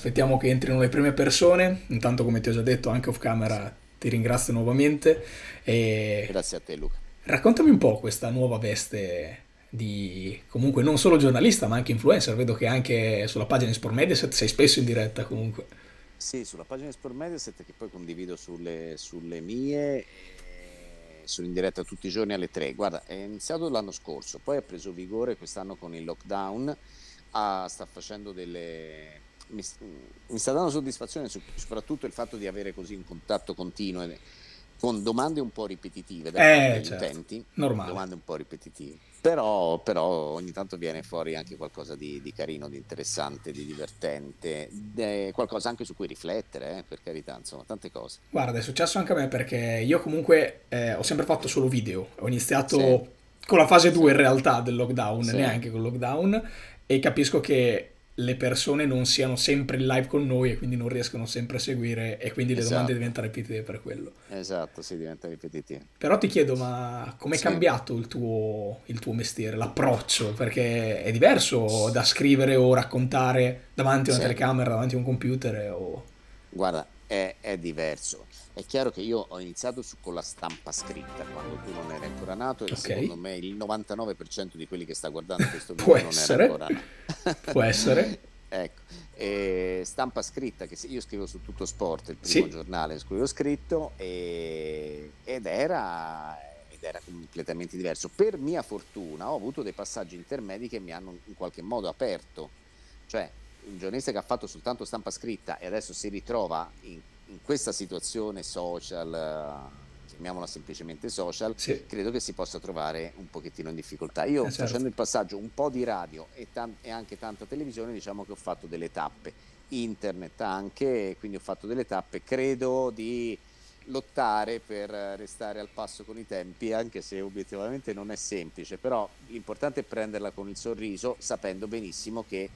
Aspettiamo che entrino le prime persone, intanto come ti ho già detto anche off camera ti ringrazio nuovamente. E... Grazie a te Luca. Raccontami un po' questa nuova veste di comunque non solo giornalista ma anche influencer, vedo che anche sulla pagina Sport Mediaset sei spesso in diretta comunque. Sì, sulla pagina Sport Mediaset che poi condivido sulle, sulle mie, eh, sono in diretta tutti i giorni alle 3. Guarda, è iniziato l'anno scorso, poi ha preso vigore quest'anno con il lockdown, ah, sta facendo delle mi, mm, mi, sta dando soddisfazione soprattutto il fatto di avere così un contatto continuo con domande un po' ripetitive da eh, dagli certo. utenti, Normale. domande un po' ripetitive, però, però, ogni tanto viene fuori anche qualcosa di, di carino, di interessante, di divertente, de, qualcosa anche su cui riflettere, eh, per carità, insomma, tante cose. Guarda, è successo anche a me perché io comunque eh, ho sempre fatto solo video, ho iniziato sì. con la fase 2 sì. in realtà del lockdown, sì. neanche con il lockdown, e capisco che le persone non siano sempre in live con noi e quindi non riescono sempre a seguire e quindi le esatto. domande diventano ripetitive per quello. Esatto, si diventa ripetitive. Però ti chiedo, ma com'è sì. cambiato il tuo, il tuo mestiere, l'approccio? Perché è diverso da scrivere o raccontare davanti a una sì. telecamera, davanti a un computer o... Guarda, è, è diverso. È chiaro che io ho iniziato su, con la stampa scritta quando tu non eri ancora nato e okay. secondo me il 99% di quelli che sta guardando questo video non essere. era ancora nato. Può essere. ecco, e stampa scritta che io scrivo su tutto sport, il primo sì. giornale su cui ho scritto e, ed era era completamente diverso. Per mia fortuna ho avuto dei passaggi intermedi che mi hanno in qualche modo aperto, cioè un giornalista che ha fatto soltanto stampa scritta e adesso si ritrova in in questa situazione social, eh, chiamiamola semplicemente social, sì. credo che si possa trovare un pochettino in difficoltà. Io eh certo. facendo il passaggio un po' di radio e, t- e anche tanta televisione, diciamo che ho fatto delle tappe, internet anche, quindi ho fatto delle tappe, credo di lottare per restare al passo con i tempi, anche se obiettivamente non è semplice, però l'importante è prenderla con il sorriso, sapendo benissimo che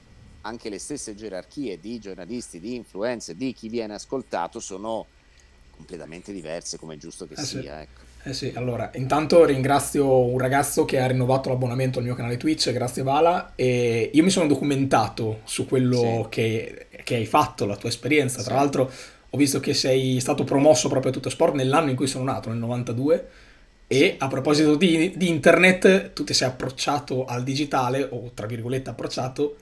anche le stesse gerarchie di giornalisti, di influencer, di chi viene ascoltato sono completamente diverse, come è giusto che eh sia. Sì. Ecco. Eh sì, allora, intanto ringrazio un ragazzo che ha rinnovato l'abbonamento al mio canale Twitch, grazie Vala, e io mi sono documentato su quello sì. che, che, hai fatto, la tua esperienza, tra sì. l'altro ho visto che sei stato promosso proprio a tutto sport nell'anno in cui sono nato, nel 92, e a proposito di, di internet, tu ti sei approcciato al digitale, o tra virgolette approcciato,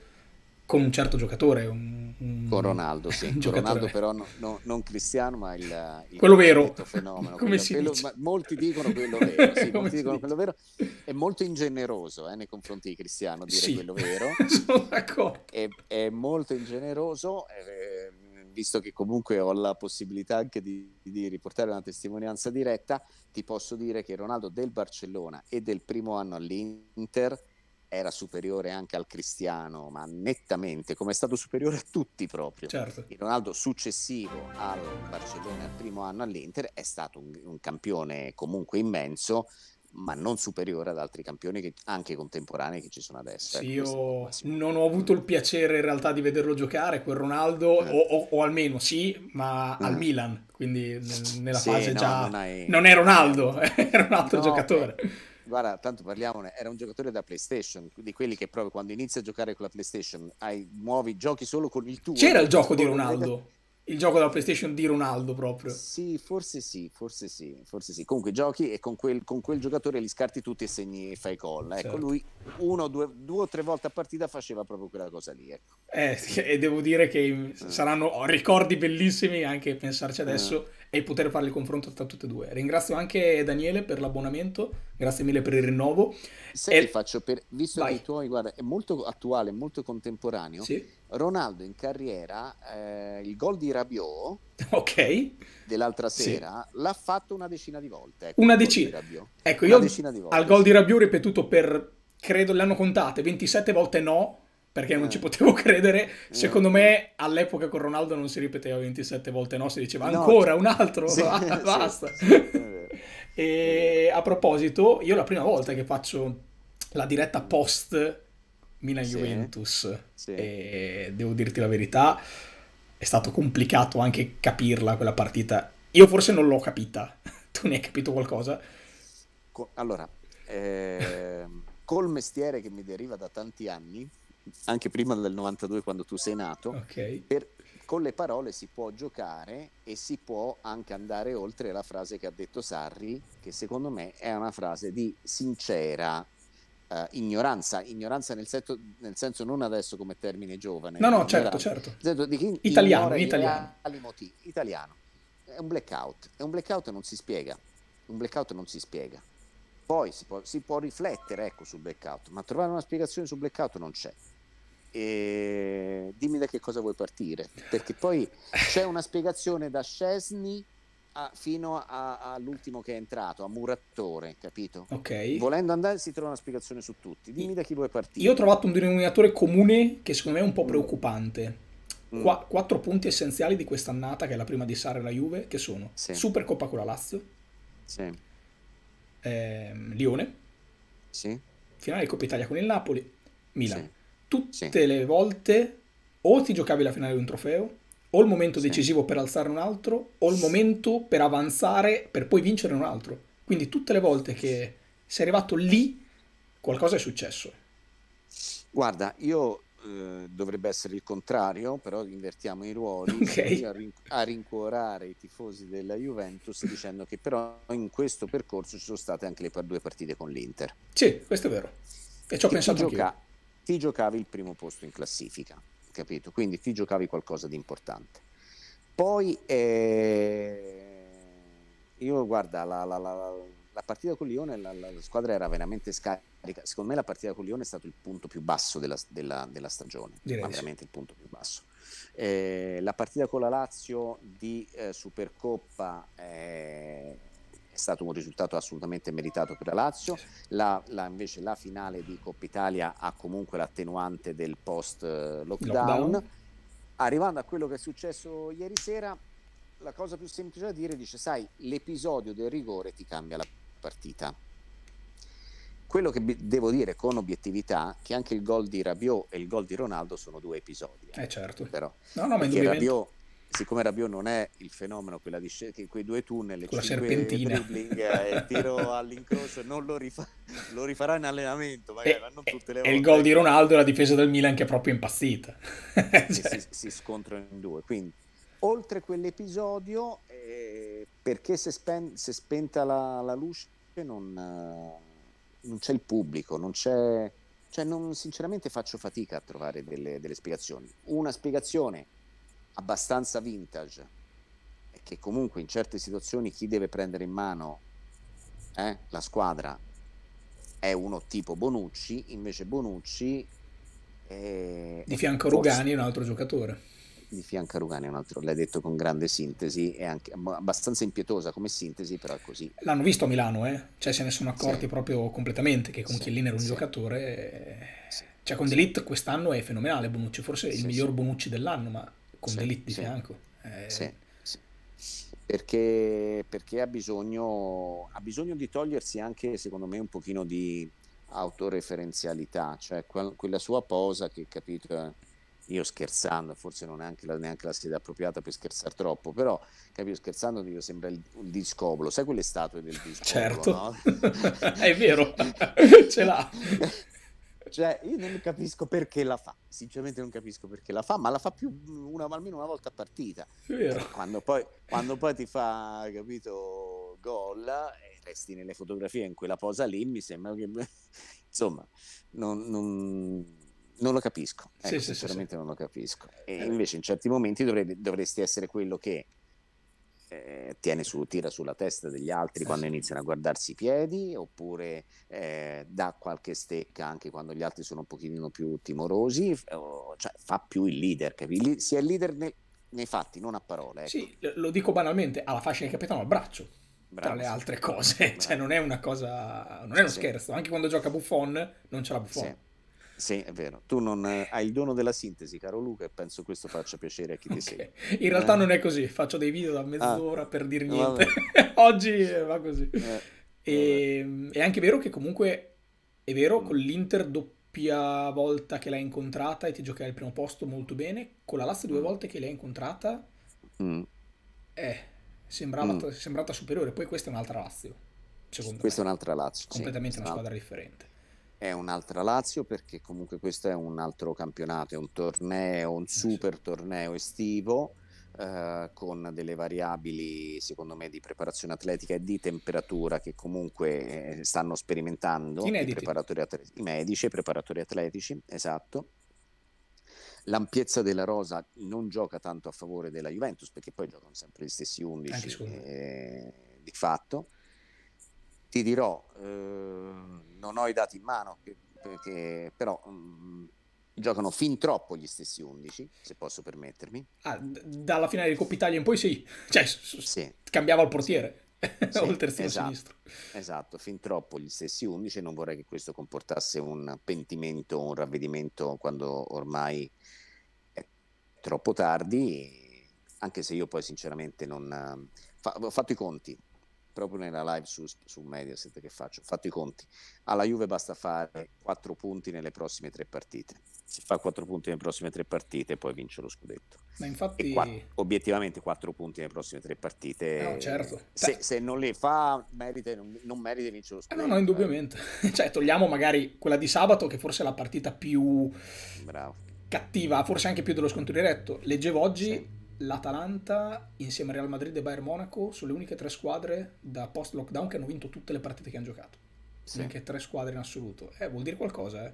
con un certo giocatore. Un, un... Con Ronaldo, sì. con Ronaldo però no, no, non Cristiano, ma il, il quello vero. fenomeno. Come quello, si quello, dice? molti dicono quello vero, sì, molti dicono dice? quello vero. È molto ingeneroso eh, nei confronti di Cristiano dire sì. quello vero. Sono d'accordo. È, è molto ingeneroso. Eh, visto che comunque ho la possibilità anche di, di, riportare una testimonianza diretta, ti posso dire che Ronaldo del Barcellona e del primo anno all'Inter era superiore anche al Cristiano, ma nettamente, come è stato superiore a tutti proprio. Certo. Il Ronaldo successivo al Barcellona, al primo anno all'Inter, è stato un, un campione comunque immenso, ma non superiore ad altri campioni che, anche contemporanei che ci sono adesso. Sì, ecco, io non ho avuto il piacere in realtà di vederlo giocare, quel Ronaldo, eh. o, o, o, almeno sì, ma mm. al Milan, quindi nella sì, fase no, già... Non, hai... non, è Ronaldo, era un altro no, giocatore. Eh guarda, tanto parliamone, era un giocatore da PlayStation, di quelli che proprio quando inizi a giocare con la PlayStation hai, nuovi giochi solo con il tuo. C'era il gioco di Ronaldo. Il gioco della PlayStation di Ronaldo proprio. Sì, forse sì, forse sì, forse sì. Comunque giochi e con quel, con quel giocatore li scarti tutti e segni e fai gol. Ecco, certo. lui uno, due, due, o tre volte a partita faceva proprio quella cosa lì. Ecco. Eh, e devo dire che mm, eh. saranno ricordi bellissimi anche pensarci eh. adesso. Eh e poter fare il confronto tra tutte e due. Ringrazio anche Daniele per l'abbonamento, grazie mille per il rinnovo. Se e... faccio, per, visto Vai. che il tuo guarda, è molto attuale, molto contemporaneo, sì. Ronaldo in carriera, eh, il gol di Rabiot okay. dell'altra sera sì. l'ha fatto una decina di volte. Ecco, una decina. Di ecco, una io decina di volte, al gol di Rabiot ripetuto per, credo, le hanno contate, 27 volte no, perché non ci eh. potevo credere. Eh. Secondo me all'epoca con Ronaldo non si ripeteva 27 volte no, si diceva ancora un altro, sì. basta. Sì. e a proposito, io la prima volta che faccio la diretta post Milan-Juventus, sì. e devo dirti la verità, è stato complicato anche capirla quella partita. Io forse non l'ho capita, tu ne hai capito qualcosa? allora, eh, col mestiere che mi deriva da tanti anni, anche prima del 92 quando tu sei nato, okay. per, con le parole si può giocare e si può anche andare oltre la frase che ha detto Sarri, che secondo me è una frase di sincera uh, ignoranza, ignoranza nel senso, nel senso, non adesso come termine giovane. No, no, certo, certo. italiano, italiano. italiano. È un blackout, è un blackout non si spiega, un blackout non si spiega. Poi si può, si può riflettere ecco, sul blackout, ma trovare una spiegazione sul blackout non c'è. E dimmi da che cosa vuoi partire, perché poi c'è una spiegazione da Scesni fino all'ultimo che è entrato, a Murattore, capito? Ok. Volendo andare si trova una spiegazione su tutti. Dimmi da chi vuoi partire. Io ho trovato un denominatore comune che secondo me è un po' mm. preoccupante. Mm. Qua, quattro punti essenziali di quest'annata, che è la prima di Sara e la Juve, che sono sì. Supercoppa con la Lazio, sì. ehm, Lione, sì. finale di Coppa Italia con il Napoli, Milan. Sì tutte sì. le volte o ti giocavi la finale di un trofeo, o il momento sì. decisivo per alzare un altro, o il momento per avanzare per poi vincere un altro. Quindi tutte le volte che sei arrivato lì, qualcosa è successo. Guarda, io eh, dovrebbe essere il contrario, però invertiamo i ruoli okay. a, rincu- a rincuorare i tifosi della Juventus dicendo che però in questo percorso ci sono state anche le due partite con l'Inter. Sì, questo è vero. E ci ho pensato gioca- anch'io ti giocavi il primo posto in classifica, capito? Quindi ti giocavi qualcosa di importante. Poi eh, io guarda, la, la, la, la, partita con Lione, la, squadra era veramente scarica. Secondo me la partita con Lione è stato il punto più basso della, della, della stagione, Direi ma veramente il punto più basso. Eh, la partita con la Lazio di eh, Supercoppa... Eh, è stato un risultato assolutamente meritato per la Lazio. La, la, invece la finale di Coppa Italia ha comunque l'attenuante del post-lockdown. Eh, Arrivando a quello che è successo ieri sera, la cosa più semplice da dire dice, sai, l'episodio del rigore ti cambia la partita. Quello che b- devo dire con obiettività è che anche il gol di Rabiot e il gol di Ronaldo sono due episodi. Eh, eh certo. Però. No, no, ma indubbiamente. Rabiot siccome Rabiot non è il fenomeno quella di che quei due tunnel, Con cinque serpentina. dribbling e tiro all'incrocio non lo, rifa- lo rifarà in allenamento eh, magari, e, ma non tutte le eh, volte. il gol di Ronaldo la difesa del Milan che è proprio impazzita. cioè. si, si, scontrano in due, quindi oltre quell'episodio eh, perché se, spen- se, spenta la, la luce non, eh, non, c'è il pubblico, non c'è cioè non, sinceramente faccio fatica a trovare delle, delle spiegazioni. Una spiegazione abbastanza vintage e che comunque in certe situazioni chi deve prendere in mano eh, la squadra è uno tipo Bonucci, invece Bonucci eh, è... di fianco a Rugani è un altro giocatore. Di fianco a Rugani è un altro, l'hai detto con grande sintesi e anche abbastanza impietosa come sintesi, però è così. L'hanno visto a Milano, eh? cioè se ne sono accorti sì. proprio completamente che con sì, Chiellini era un sì. giocatore... Eh, sì. Cioè con sì. Delete quest'anno è fenomenale Bonucci, forse il miglior Bonucci dell'anno, ma con sì, l'elite di sì. fianco. Eh... Sì, sì. Perché, perché ha, bisogno, ha bisogno di togliersi anche, secondo me, un pochino di autoreferenzialità, cioè quel, quella sua posa che capito eh, io scherzando, forse non è anche la, neanche la sede appropriata per scherzare troppo, però capito scherzando dico sembra il, il discobolo, sai quelle statue del discobolo? Certo, no? è vero, ce l'ha. Cioè, io non capisco perché la fa, sinceramente non capisco perché la fa, ma la fa più una, almeno una volta a partita. Cioè, quando poi, quando poi ti fa, capito, gol e eh, resti nelle fotografie in quella posa lì, mi sembra che... Insomma, non, non non lo capisco. Ecco, sì, sinceramente sì, sì. non lo capisco. E eh. invece in certi momenti dovrebbe, dovresti essere quello che eh, tiene su, tira sulla testa degli altri quando iniziano a guardarsi i piedi oppure eh, dà qualche stecca anche quando gli altri sono un pochino più timorosi, o, cioè, fa più il leader, capito? Si è il leader nel, nei fatti, non a parole. Ecco. Sì, lo dico banalmente, ha la fascia di capitano al braccio. Bravo. Tra le altre cose, cioè non è una cosa, non è uno sì. scherzo. Anche quando gioca Buffon, non c'è la Buffon. Sì. Sì, è vero. Tu non eh, hai il dono della sintesi, caro Luca, e penso questo faccia piacere a chi ti okay. segue. In realtà eh. non è così, faccio dei video da mezz'ora ah. per dire niente. Oggi va così. Eh. Ehm, e, è anche vero che comunque è vero mm. con l'Inter doppia volta che l'hai incontrata e ti giocherai al primo posto molto bene, con la Lazio due mm. volte che l'hai incontrata mm. eh, sembrava mm. sembrata superiore, poi questa è un'altra Lazio. Secondo questa me. è un'altra Lazio. Completamente sì, una squadra differente è un'altra Lazio perché comunque questo è un altro campionato, è un torneo, un eh super torneo estivo eh, con delle variabili secondo me di preparazione atletica e di temperatura che comunque eh, stanno sperimentando Inediti. i, preparatori atleti- i medici e i preparatori atletici, esatto. L'ampiezza della rosa non gioca tanto a favore della Juventus perché poi giocano sempre gli stessi 11 eh, eh, di fatto ti dirò, eh, non ho i dati in mano, perché, però mh, mm, giocano fin troppo gli stessi 11, se posso permettermi. Ah, d- dalla finale di Coppa Italia in poi sì, cioè, sì. cambiava il portiere. Sì, o il terzino esatto, sinistro. Esatto, fin troppo gli stessi 11 non vorrei che questo comportasse un pentimento, un ravvedimento quando ormai è troppo tardi, anche se io poi sinceramente non... Fa, ho fatto i conti, proprio nella live su, su Mediaset che faccio, ho fatto i conti, alla Juve basta fare 4 punti nelle prossime tre partite, se fa 4 punti nelle prossime tre partite poi vince lo scudetto. Ma infatti... E obiettivamente 4 punti nelle prossime tre partite... No, certo. Se, cioè se non le fa, merita, non, non merita vincere lo ah, scudetto. Eh no, no, indubbiamente. Eh. Cioè, togliamo magari quella di sabato che forse è la partita più... Bravo. Cattiva, forse anche più dello scontro diretto. Leggevo oggi sì l'Atalanta insieme a Real Madrid e Bayern Monaco sono le uniche tre squadre da post lockdown che hanno vinto tutte le partite che hanno giocato. Sì. Anche tre squadre in assoluto. Eh, vuol dire qualcosa, eh.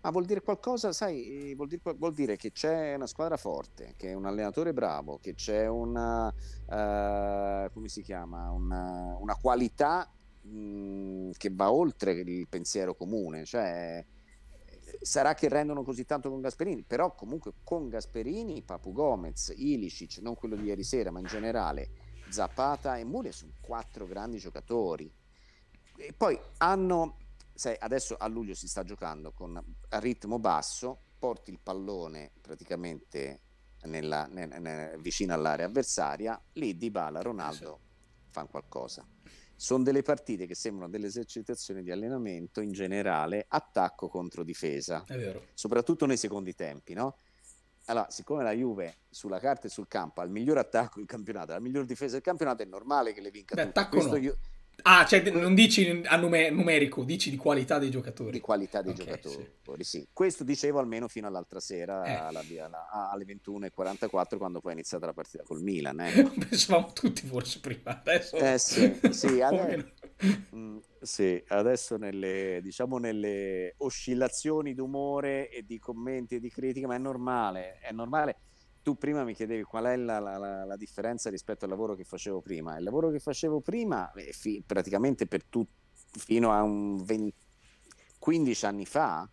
ah, vuol dire qualcosa, sai, eh, vuol dire, vuol dire, che c'è una squadra forte, che è un allenatore bravo, che c'è una, uh, eh, come si chiama, una, una qualità mh, che va oltre il pensiero comune, cioè sarà che rendono così tanto con Gasperini, però comunque con Gasperini, Papu Gomez, Ilicic, non quello di ieri sera, ma in generale Zapata e Mule sono quattro grandi giocatori. E poi hanno, sai, adesso a luglio si sta giocando con ritmo basso, porti il pallone praticamente nella, nel, nel, vicino all'area avversaria, lì Dybala, Ronaldo fanno qualcosa sono delle partite che sembrano delle esercitazioni di allenamento in generale, attacco contro difesa, soprattutto nei secondi tempi, no? Allora, siccome la Juve sulla carta e sul campo ha il miglior attacco del campionato, la miglior difesa del campionato, è normale che le vinca Beh, tutte. Questo no. io, Ah, cioè non dici a nume- numerico, dici di qualità dei giocatori. Di qualità dei okay, giocatori, sì. sì. Questo dicevo almeno fino all'altra sera, eh. alla, alla, alle 21.44, quando poi è iniziata la partita col Milan. Eh. Pensavamo tutti forse prima, adesso... Eh sì, sì, adesso, mh, mm, sì, adesso nelle, diciamo nelle oscillazioni d'umore e di commenti e di critiche, ma è normale, è normale tu prima mi chiedevi qual è la, la, la, differenza rispetto al lavoro che facevo prima. Il lavoro che facevo prima, eh, fi, praticamente per tu, fino a 20, 15 anni fa,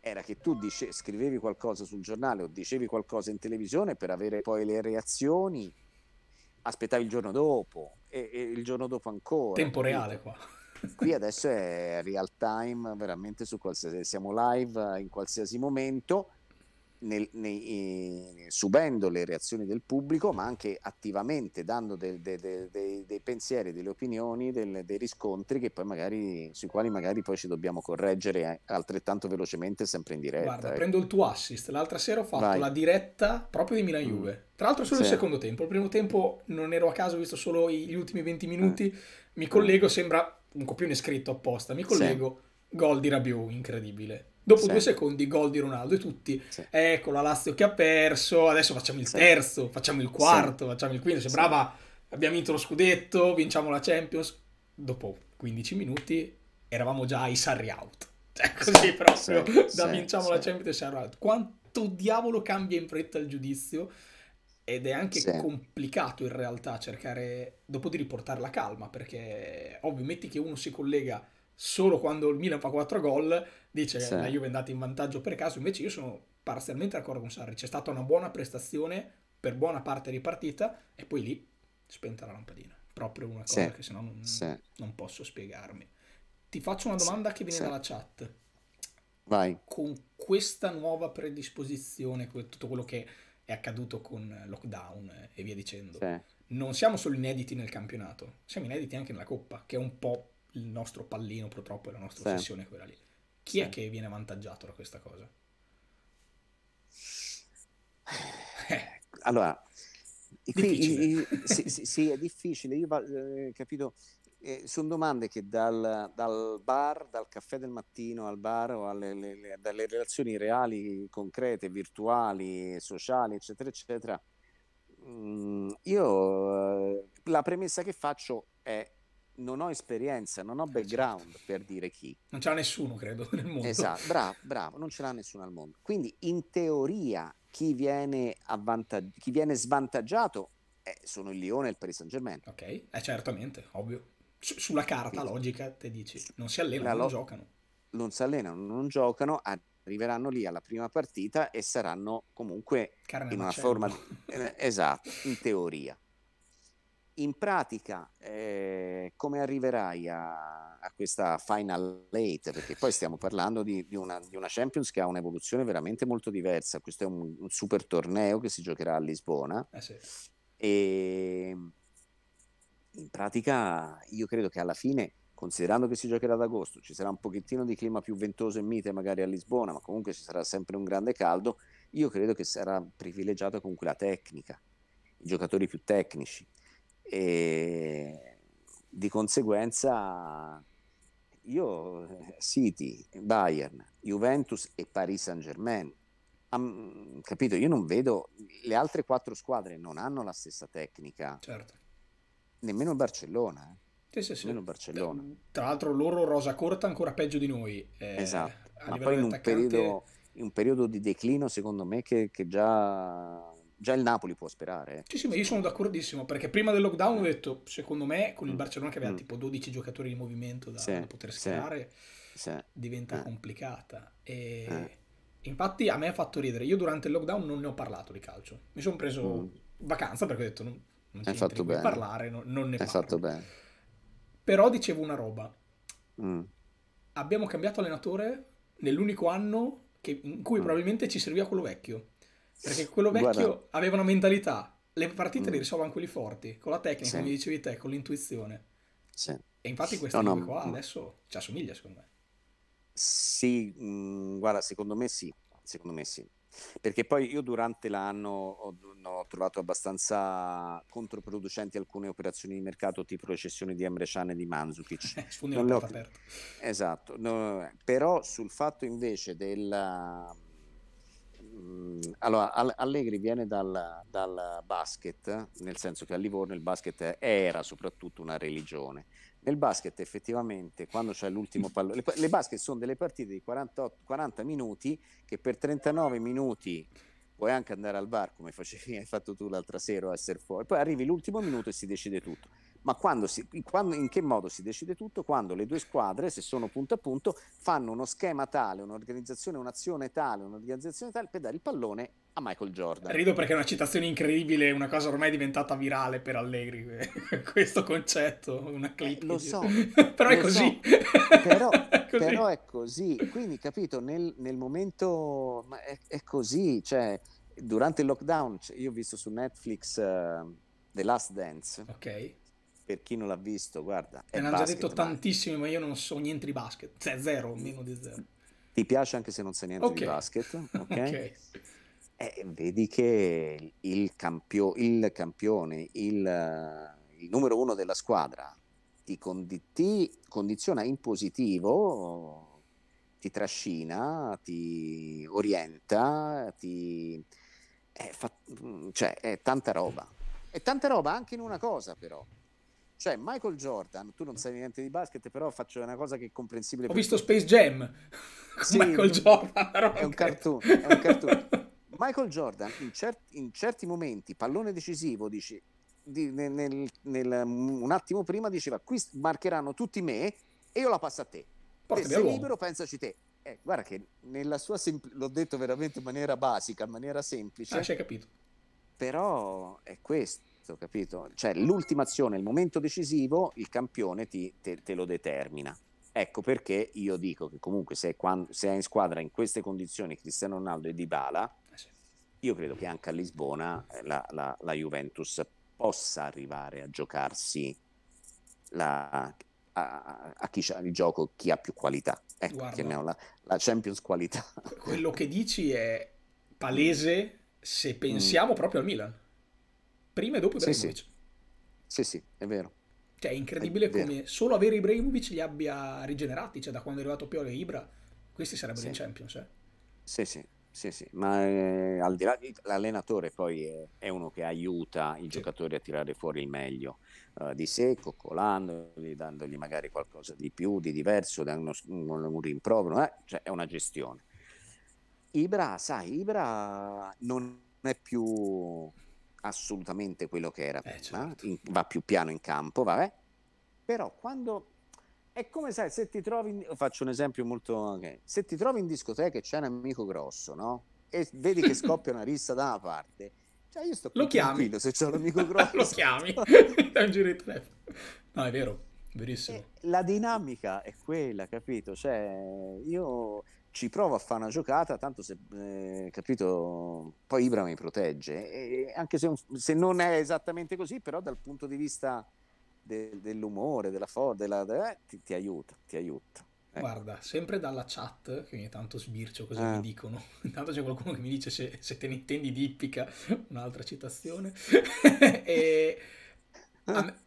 era che tu dice, scrivevi qualcosa sul giornale o dicevi qualcosa in televisione per avere poi le reazioni, aspettavi il giorno dopo e, e il giorno dopo ancora. Tempo reale qua. Qui adesso è real time, veramente su qualsiasi, siamo live in qualsiasi momento nel, nei, eh, subendo le reazioni del pubblico, ma anche attivamente dando dei de, de, de, pensieri, delle opinioni, dei riscontri magari, sui quali magari poi ci dobbiamo correggere eh, altrettanto velocemente, sempre in diretta. Guarda, eh. prendo il tuo assist. L'altra sera ho fatto Vai. la diretta proprio di Milan mm. Juve. Mm. Tra l'altro solo sì. il secondo tempo. Il primo tempo non ero a caso, ho visto solo gli ultimi 20 minuti. Eh. Mi collego, sembra un copione scritto apposta. Mi collego, sì. gol di Rabiot, incredibile Dopo sì. due secondi gol di Ronaldo e tutti, sì. ecco la Lazio che ha perso, adesso facciamo il sì. terzo, facciamo il quarto, facciamo il quinto, cioè, sembrava abbiamo vinto lo scudetto, vinciamo la Champions. Dopo 15 minuti eravamo già ai Sarri out. Cioè così proprio, da vinciamo la Champions e Sarri out. Quanto diavolo cambia in fretta il giudizio? Ed è anche sì. complicato in realtà cercare dopo di riportare la calma, perché ovvio, metti che uno si collega solo quando il Milan fa 4 gol dice sì. la Juve è andata in vantaggio per caso, invece io sono parzialmente d'accordo con Sarri, c'è stata una buona prestazione per buona parte di partita e poi lì spenta la lampadina, proprio una cosa sì. che sennò non, sì. non posso spiegarmi. Ti faccio una domanda che viene dalla chat. Vai. Con questa nuova predisposizione, tutto quello che è accaduto con lockdown e via dicendo, non siamo solo inediti nel campionato, siamo inediti anche nella Coppa, che è un po' il nostro pallino purtroppo è la nostra sì. ossessione quella lì. Chi sì. è che viene vantaggiato da questa cosa? Eh. eh. Allora, qui, sì, sì, sì, è difficile, io eh, capito, eh, sono domande che dal, dal, bar, dal caffè del mattino al bar o alle, le, le, dalle relazioni reali, concrete, virtuali, sociali, eccetera, eccetera, mh, mm, io eh, la premessa che faccio è non ho esperienza, non ho certo. background per dire chi. Non ce nessuno, credo, nel mondo. Esatto, bravo, bravo, non ce l'ha nessuno al mondo. Quindi in teoria chi viene, avvantaggi- chi viene svantaggiato eh, sono il Lione e il Paris Saint Germain. Ok, eh, certamente, ovvio. S- sulla carta Quindi, logica te dici, non si allenano, lo- non giocano. Non si allenano, non giocano, arriveranno lì alla prima partita e saranno comunque Carne in una forma... Eh, esatto, in teoria in pratica eh, come arriverai a, a, questa Final Eight? Perché poi stiamo parlando di, di, una, di, una, Champions che ha un'evoluzione veramente molto diversa. Questo è un, un super torneo che si giocherà a Lisbona. Eh sì. E ehm, in pratica io credo che alla fine, considerando che si giocherà ad agosto, ci sarà un pochettino di clima più ventoso e mite magari a Lisbona, ma comunque ci sarà sempre un grande caldo, io credo che sarà privilegiata comunque la tecnica, i giocatori più tecnici e di conseguenza io eh, City, Bayern, Juventus e Paris Saint Germain um, capito io non vedo le altre quattro squadre non hanno la stessa tecnica certo. nemmeno il Barcellona eh. Sì, sì, sì. Nemmeno Barcellona. Tra l'altro loro rosa corta ancora peggio di noi. Eh, esatto, ma poi in un, periodo, in un, periodo, di declino secondo me che, che già già il Napoli può sperare. Eh. Sì, sì, ma io sono d'accordissimo perché prima del lockdown ho eh. detto, secondo me, con il mm. Barcellona che aveva mm. tipo 12 giocatori di movimento da, sì, da poter schierare, sì, sì. diventa eh. complicata. E eh. infatti a me ha fatto ridere. Io durante il lockdown non ne ho parlato di calcio. Mi sono preso mm. vacanza perché ho detto non, non ci fatto bene. parlare, no, non ne È parlo. Fatto bene. Però dicevo una roba. Mm. Abbiamo cambiato allenatore nell'unico anno che, in cui mm. probabilmente ci serviva quello vecchio. Perché quello vecchio Guarda. aveva una mentalità. Le partite mm. le risolvono quelli forti, con la tecnica, sì. come dicevi te, con l'intuizione. Sì. E infatti questa no, qua no. Mm. adesso ci assomiglia, secondo me. Sì, mh, mm, guarda, secondo me sì, secondo me sì. Perché poi io durante l'anno ho, ho trovato abbastanza controproducenti alcune operazioni di mercato tipo recessione di Emre Can e di Manzukic. Sfondi la porta ho... aperta. Esatto, no, però sul fatto invece della mh, mm, allora, Allegri viene dal, dal, basket, nel senso che a Livorno il basket era soprattutto una religione. Nel basket effettivamente quando c'è l'ultimo pallone, le, le basket sono delle partite di 48, 40 minuti che per 39 minuti puoi anche andare al bar come facevi, hai fatto tu l'altra sera o essere fuori, poi arrivi l'ultimo minuto e si decide tutto ma quando si, quando, in che modo si decide tutto? Quando le due squadre, se sono punto a punto, fanno uno schema tale, un'organizzazione, un'azione tale, un'organizzazione tale per dare il pallone a Michael Jordan. Rido perché è una citazione incredibile, una cosa ormai diventata virale per Allegri, questo concetto, una eh, clip. Eh, lo so, però, lo è so. però, così. però è così. Quindi, capito, nel, nel momento è, è, così, cioè, durante il lockdown cioè, io ho visto su Netflix uh, The Last Dance. Ok per chi non l'ha visto, guarda. Me l'hanno già detto tantissimi, ma io non so niente di basket, cioè zero, meno di zero. Ti piace anche se non sai niente okay. di basket, ok? okay. Eh, vedi che il, campio, il campione, il, eh, il, numero uno della squadra ti, condi, ti, condiziona in positivo, ti trascina, ti orienta, ti, eh, fa, mm, cioè è tanta roba. È tanta roba anche in una cosa però. Cioè, Michael Jordan, tu non eh. sai niente di basket, però faccio una cosa che è comprensibile. Ho visto te. Space Jam. Sì, Michael Jordan. è un cartoon. È un cartoon. Michael Jordan in, cer- in, certi momenti, pallone decisivo, dici, di, nel, nel, nel, mm, un attimo prima diceva qui marcheranno tutti me e io la passo a te. Porca te sei uomo. libero, pensaci te. Eh, guarda che nella sua sempl- l'ho detto veramente in maniera basica, in maniera semplice. Ah, ci hai capito. Però è questo certo, capito? Cioè l'ultima azione, il momento decisivo, il campione ti, te, te lo determina. Ecco perché io dico che comunque se è, in squadra in queste condizioni Cristiano Ronaldo e Dybala, eh io credo che anche a Lisbona eh, la, la, la Juventus possa arrivare a giocarsi la, a, a, chi c'ha il gioco, chi ha più qualità. Ecco, Guarda, chiamiamola la Champions qualità. Quello che dici è palese se pensiamo mm. proprio al Milan prima e dopo Ibrahimovic. Sì, sì, sì, sì è vero. Cioè, è incredibile è come solo avere i Ibrahimovic li abbia rigenerati, cioè da quando è arrivato Piole e Ibra, questi sarebbero sì. in Champions, eh. Sì, sì, sì, sì, ma eh, al di là di l'allenatore poi è, è uno che aiuta i sì. giocatori a tirare fuori il meglio eh, di sé, coccolandoli, dandogli magari qualcosa di più, di diverso, da uno, un, un rimprovero, eh? cioè è una gestione. Ibra, sai, Ibra non è più assolutamente quello che era eh, certo. in, va più piano in campo, vabbè. Però quando è come sai, se ti trovi, in, faccio un esempio molto, okay. se ti trovi in discoteca e c'è un amico grosso, no? E vedi che scoppia una rissa da una parte, cioè io sto lo chiami. se c'è un amico grosso. lo chiami, No, è vero, verissimo. la dinamica è quella, capito? Cioè, io ci prova a fare una giocata, tanto se, eh, capito, poi Ibra mi protegge, e anche se, se, non è esattamente così, però dal punto di vista de, dell'umore, della forza, della, eh, ti, ti, aiuta, ti aiuta. Eh. Guarda, sempre dalla chat, che ogni tanto sbircio cosa mi eh. dicono, intanto c'è qualcuno che mi dice se, se te ne intendi di ippica, un'altra citazione, e... Me,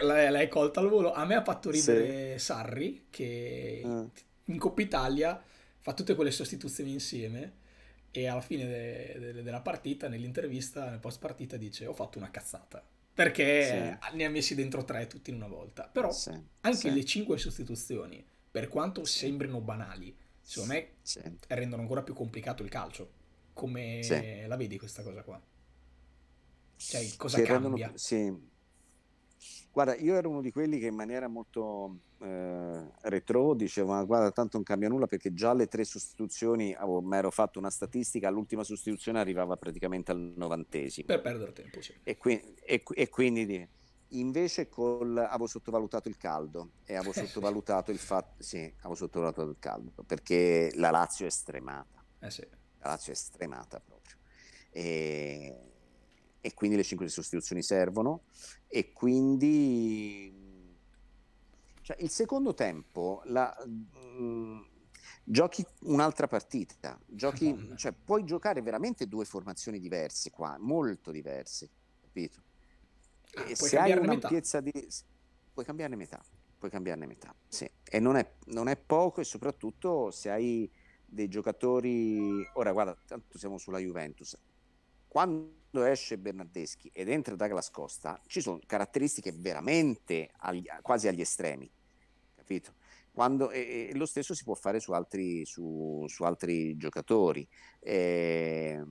l'hai colta al volo, a me ha fatto ridere sì. Sarri che eh. in Coppa Italia fa tutte quelle sostituzioni insieme e alla fine de, de, della partita, nell'intervista, nel post partita dice ho fatto una cazzata. Perché sì. ne ha messi dentro tre tutti in una volta. Però sì, anche sì. le cinque sostituzioni, per quanto sembrino banali, secondo me rendono ancora più complicato il calcio. Come la vedi questa cosa qua? Cioè, cosa cambia? Rendono, sì, Guarda, io ero uno di quelli che in maniera molto eh, retro diceva guarda tanto non cambia nulla perché già le tre sostituzioni, mi ero fatto una statistica, l'ultima sostituzione arrivava praticamente al novantesimo. Per perdere tempo, sì. E, qui, e, e quindi invece col, avevo sottovalutato il caldo e avevo sottovalutato il fatto, sì, avevo sottovalutato il caldo perché la Lazio è stremata. Eh sì. La Lazio è stremata proprio. E e quindi le 5 sostituzioni servono e quindi cioè, il secondo tempo la, mh, mm, giochi un'altra partita giochi, cioè, puoi giocare veramente due formazioni diverse qua molto diverse capito ah, e se hai un'ampiezza metà. di puoi cambiare metà puoi cambiarne metà sì. e non è, non è poco e soprattutto se hai dei giocatori ora guarda tanto siamo sulla Juventus quando quando esce Bernardeschi ed entra Douglas Costa, ci sono caratteristiche veramente agli, quasi agli estremi, capito? Quando, e, e lo stesso si può fare su altri, su, su altri giocatori. Eh,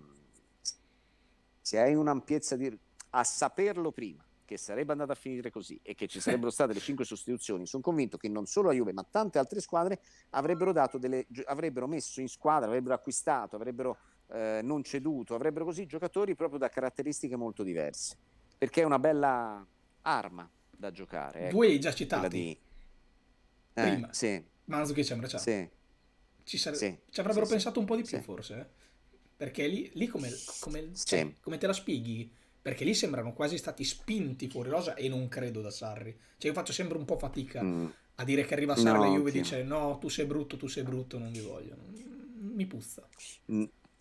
se hai un'ampiezza di... a saperlo prima che sarebbe andata a finire così e che ci sarebbero state le cinque sostituzioni, sono convinto che non solo la Juve ma tante altre squadre avrebbero, dato delle, avrebbero messo in squadra, avrebbero acquistato, avrebbero eh, non ceduto, avrebbero così giocatori proprio da caratteristiche molto diverse, perché è una bella arma da giocare. Due Ecco, Due già citati. Di... Eh, Prima, sì. Manzukic e Amreciano. Sì. Ci, sare... sì. Ci avrebbero sì, pensato un po' di più forse, eh? perché lì, lì come, come, cioè, come te la spieghi? perché lì sembrano quasi stati spinti fuori rosa e non credo da Sarri. Cioè io faccio sempre un po' fatica mm. a dire che arriva Sarri no, e Juve e dice no, tu sei brutto, tu sei brutto, non vi voglio. Mi puzza.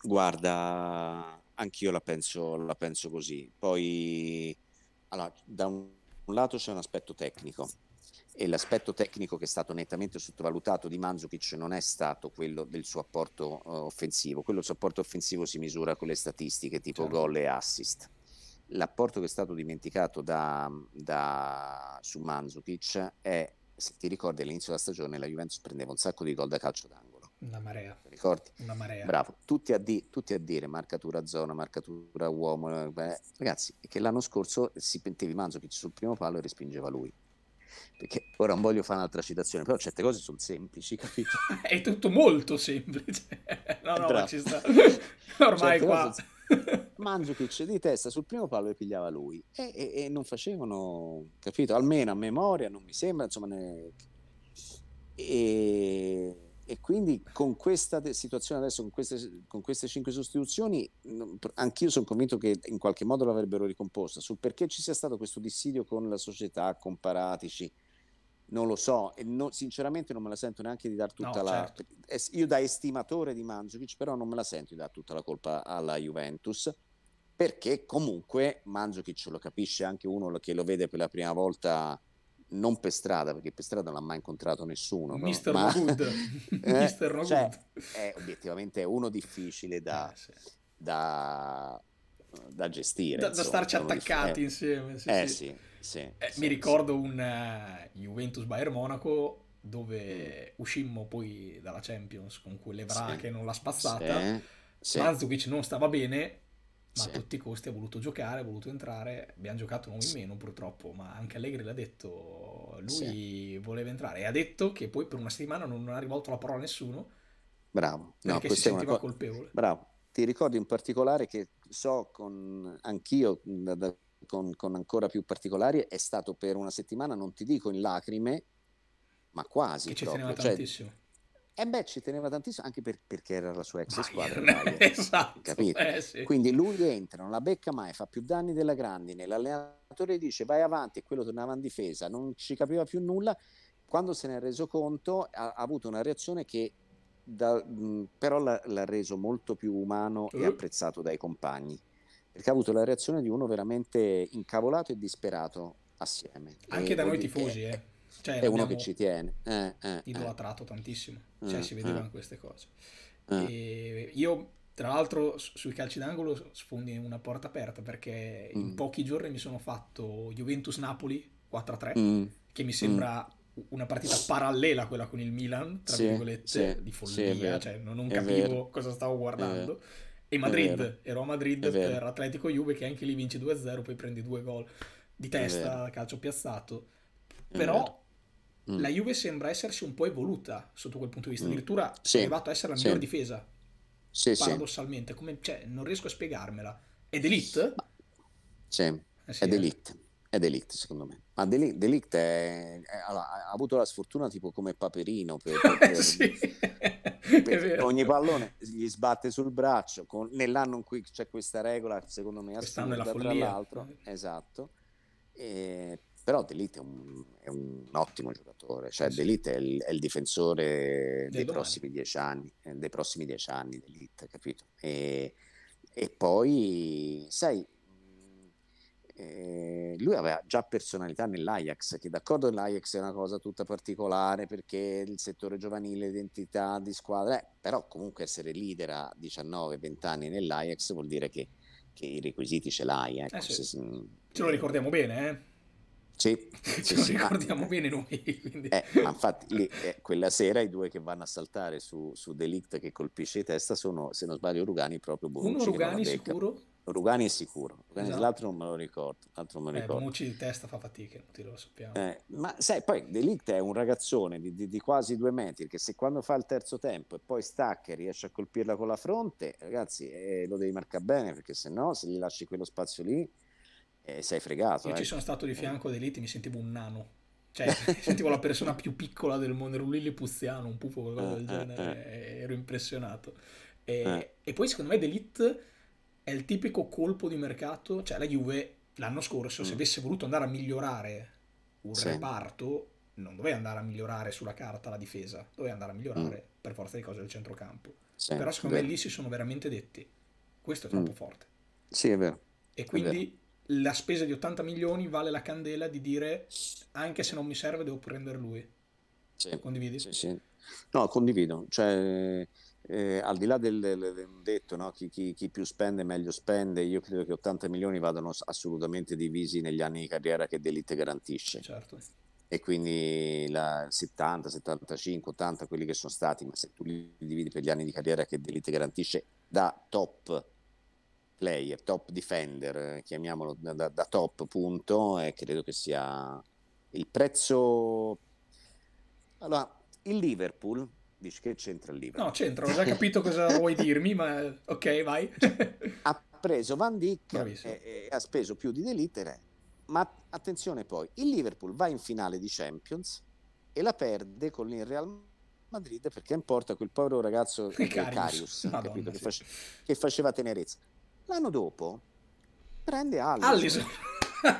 Guarda, anch'io la penso, la penso così. Poi, allora, da un, un lato c'è un aspetto tecnico e l'aspetto tecnico che è stato nettamente sottovalutato di Manzukic non è stato quello del suo apporto uh, offensivo. Quello del suo apporto offensivo si misura con le statistiche tipo certo. gol e assist. L'apporto che è stato dimenticato da, da, su Manzukic è, se ti ricordi all'inizio della stagione la Juventus prendeva un sacco di gol da calcio d'angolo una marea. Ricordi? Una marea. Bravo. Tutti a, di- tutti a dire marcatura zona, marcatura uomo. Eh, beh, ragazzi, che l'anno scorso si pentevi Manzukic sul primo palo e respingeva lui perché ora non voglio fare un'altra citazione, però certe cose sono semplici, capito? È tutto molto semplice. No, no, ma ci sta. Ormai certe qua. Cose... Mandzukic di testa sul primo palo e pigliava lui e, e, e, non facevano, capito? Almeno a memoria, non mi sembra, insomma, ne... e e quindi con questa situazione adesso, con queste, con queste cinque sostituzioni, anch'io sono convinto che in qualche modo l'avrebbero ricomposta. Sul perché ci sia stato questo dissidio con la società, con Paratici, non lo so, e no, sinceramente non me la sento neanche di dar tutta no, la... Certo. Io da estimatore di Mandzukic però non me la sento di dar tutta la colpa alla Juventus, perché comunque Mandzukic lo capisce anche uno che lo vede per la prima volta non per strada, perché per strada non ha mai incontrato nessuno. Mister ma... Robud. eh, cioè, è, obiettivamente è uno difficile da, eh, sì. da, da gestire. Da, da starci attaccati difficile. Eh. insieme. Sì, eh, sì. sì eh, mi ricordo un uh, eh, Juventus-Bayern Monaco dove mm. uscimmo poi dalla Champions con quelle Evra che non l'ha spazzata. Sì. Sì. Manzukic non stava bene, ma sì. a tutti i costi ha voluto giocare, ha voluto entrare, abbiamo giocato noi in meno purtroppo, ma anche Allegri l'ha detto, lui sì. voleva entrare e ha detto che poi per una settimana non, ha rivolto la parola a nessuno. Bravo, no, si sentiva co- colpevole. Bravo, ti ricordi in particolare che so con anch'io con, con ancora più particolari è stato per una settimana, non ti dico in lacrime, ma quasi. Che ci proprio. teneva cioè, tantissimo e eh beh, ci teneva tantissimo anche per, perché era la sua ex Bayern, squadra. esatto. Eh, sì. Quindi lui entra, non la becca mai, fa più danni della grandine. L'allenatore dice vai avanti e quello tornava in difesa, non ci capiva più nulla. Quando se ne è reso conto, ha, ha avuto una reazione che da, mh, però l'ha, l'ha, reso molto più umano uh. e apprezzato dai compagni. Perché ha avuto la reazione di uno veramente incavolato e disperato assieme. Anche e da noi tifosi, che, eh cioè, è uno che ci tiene. Eh, eh, eh. idolatrato eh. tantissimo, cioè eh, si vedevano eh. queste cose. io, tra l'altro, sui calci d'angolo sfondi una porta aperta perché mm. in pochi giorni mi sono fatto Juventus-Napoli 4-3, mm. che mi sembra mm. una partita parallela a quella con il Milan, tra sì, virgolette, sì, di follia, sì, cioè non, capivo vero. cosa stavo guardando. E Madrid, ero a Madrid per Atletico Juve che anche lì vinci 2-0, poi prendi due gol di testa, calcio piazzato. Però mm. la Juve sembra essersi un po' evoluta sotto quel punto di vista, mm. addirittura sì. è arrivato a essere la miglior sì. difesa, sì, paradossalmente, Come, cioè, non riesco a spiegarmela. Ed Elite? Sì, eh sì ed Elite. Eh. È Delict, secondo me. Ma Delict, Delict è, è, ha avuto la sfortuna tipo come Paperino. Per, per, sì, per ogni pallone gli sbatte sul braccio. Con, nell'anno in cui c'è questa regola, secondo me, assurda, tra l'altro. Eh. Esatto. E però Delite è un, è un ottimo giocatore, cioè Delite è il, è il difensore dei prossimi, dieci anni, eh, dei prossimi dieci anni Delite, capito? E, e poi, sai, eh, lui aveva già personalità nell'Ajax, che d'accordo l'Ajax è una cosa tutta particolare perché il settore giovanile, l'identità di squadra, eh, però comunque essere leader a 19-20 anni nell'Ajax vuol dire che, che i requisiti ce l'hai. Eh ecco, eh, sì. se, se, ce lo ricordiamo bene, eh? Sì, ci sì, ricordiamo ma... bene noi. Quindi... Eh, infatti, lì, eh, quella sera i due che vanno a saltare su, su Delict che colpisce testa sono, se non sbaglio, Rugani proprio Bonucci. Uno Rugani sicuro? Rugani è sicuro, Rugani, esatto. l'altro non me lo ricordo. L'altro non me lo eh, ricordo. Eh, Bonucci di testa fa fatica, tutti lo sappiamo. Eh, ma sai, poi Delict è un ragazzone di, di, di, quasi due metri che se quando fa il terzo tempo e poi stacca e riesce a colpirla con la fronte, ragazzi, eh, lo devi marcare bene perché se no, se gli lasci quello spazio lì e sei fregato. Io eh. ci sono stato di fianco ad Elite e mi sentivo un nano. Cioè, sentivo la persona più piccola del mondo, ero un lillipuziano, un pupo, qualcosa eh, del eh, genere, eh. ero impressionato. E, e poi secondo me Delete è il tipico colpo di mercato, cioè la Juve l'anno scorso, mm. se avesse voluto andare a migliorare un sì. reparto, non doveva andare a migliorare sulla carta la difesa, doveva andare a migliorare mm. per forza di cose il centrocampo. Sì, Però secondo me lì si sono veramente detti, questo è troppo mm. forte. Sì, è vero. E quindi la spesa di 80 milioni vale la candela di dire anche se non mi serve devo prendere lui. Sì, Condividi? Sì, sì. No, condivido. Cioè, eh, al di là del, del detto, no? chi, chi, chi, più spende meglio spende, io credo che 80 milioni vadano assolutamente divisi negli anni di carriera che Delite garantisce. Certo. E quindi la 70, 75, 80, quelli che sono stati, ma se tu li dividi per gli anni di carriera che Delite garantisce da top player, top defender, chiamiamolo da, da, top punto, e credo che sia il prezzo... Allora, il Liverpool, dici che c'entra il Liverpool? No, c'entra, ho già capito cosa vuoi dirmi, ma ok, vai. ha preso Van Dijk e, e, ha speso più di Delitere, ma attenzione poi, il Liverpool va in finale di Champions e la perde con il Real Madrid Madrid perché importa quel povero ragazzo Carius, Carius Madonna, capito, sì. che, face, che, faceva tenerezza. L'anno dopo prende Allison. Allison.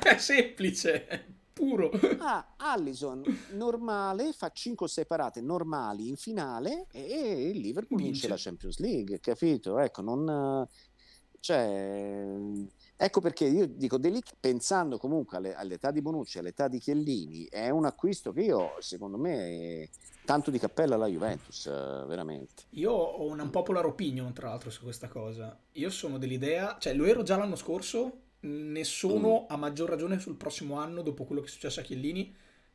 È semplice, puro. Ah, Allison normale, fa 5 separate normali in finale e il Liverpool vince, vince la Champions League, capito? Ecco, non... Cioè Ecco perché io dico De pensando comunque alle, all'età di Bonucci, all'età di Chiellini, è un acquisto che io, secondo me, tanto di cappella alla Juventus, eh, veramente. Io ho un popular opinion, tra l'altro, su questa cosa. Io sono dell'idea, cioè lo ero già l'anno scorso, ne sono mm. a maggior ragione sul prossimo anno, dopo quello che è successo a Chiellini,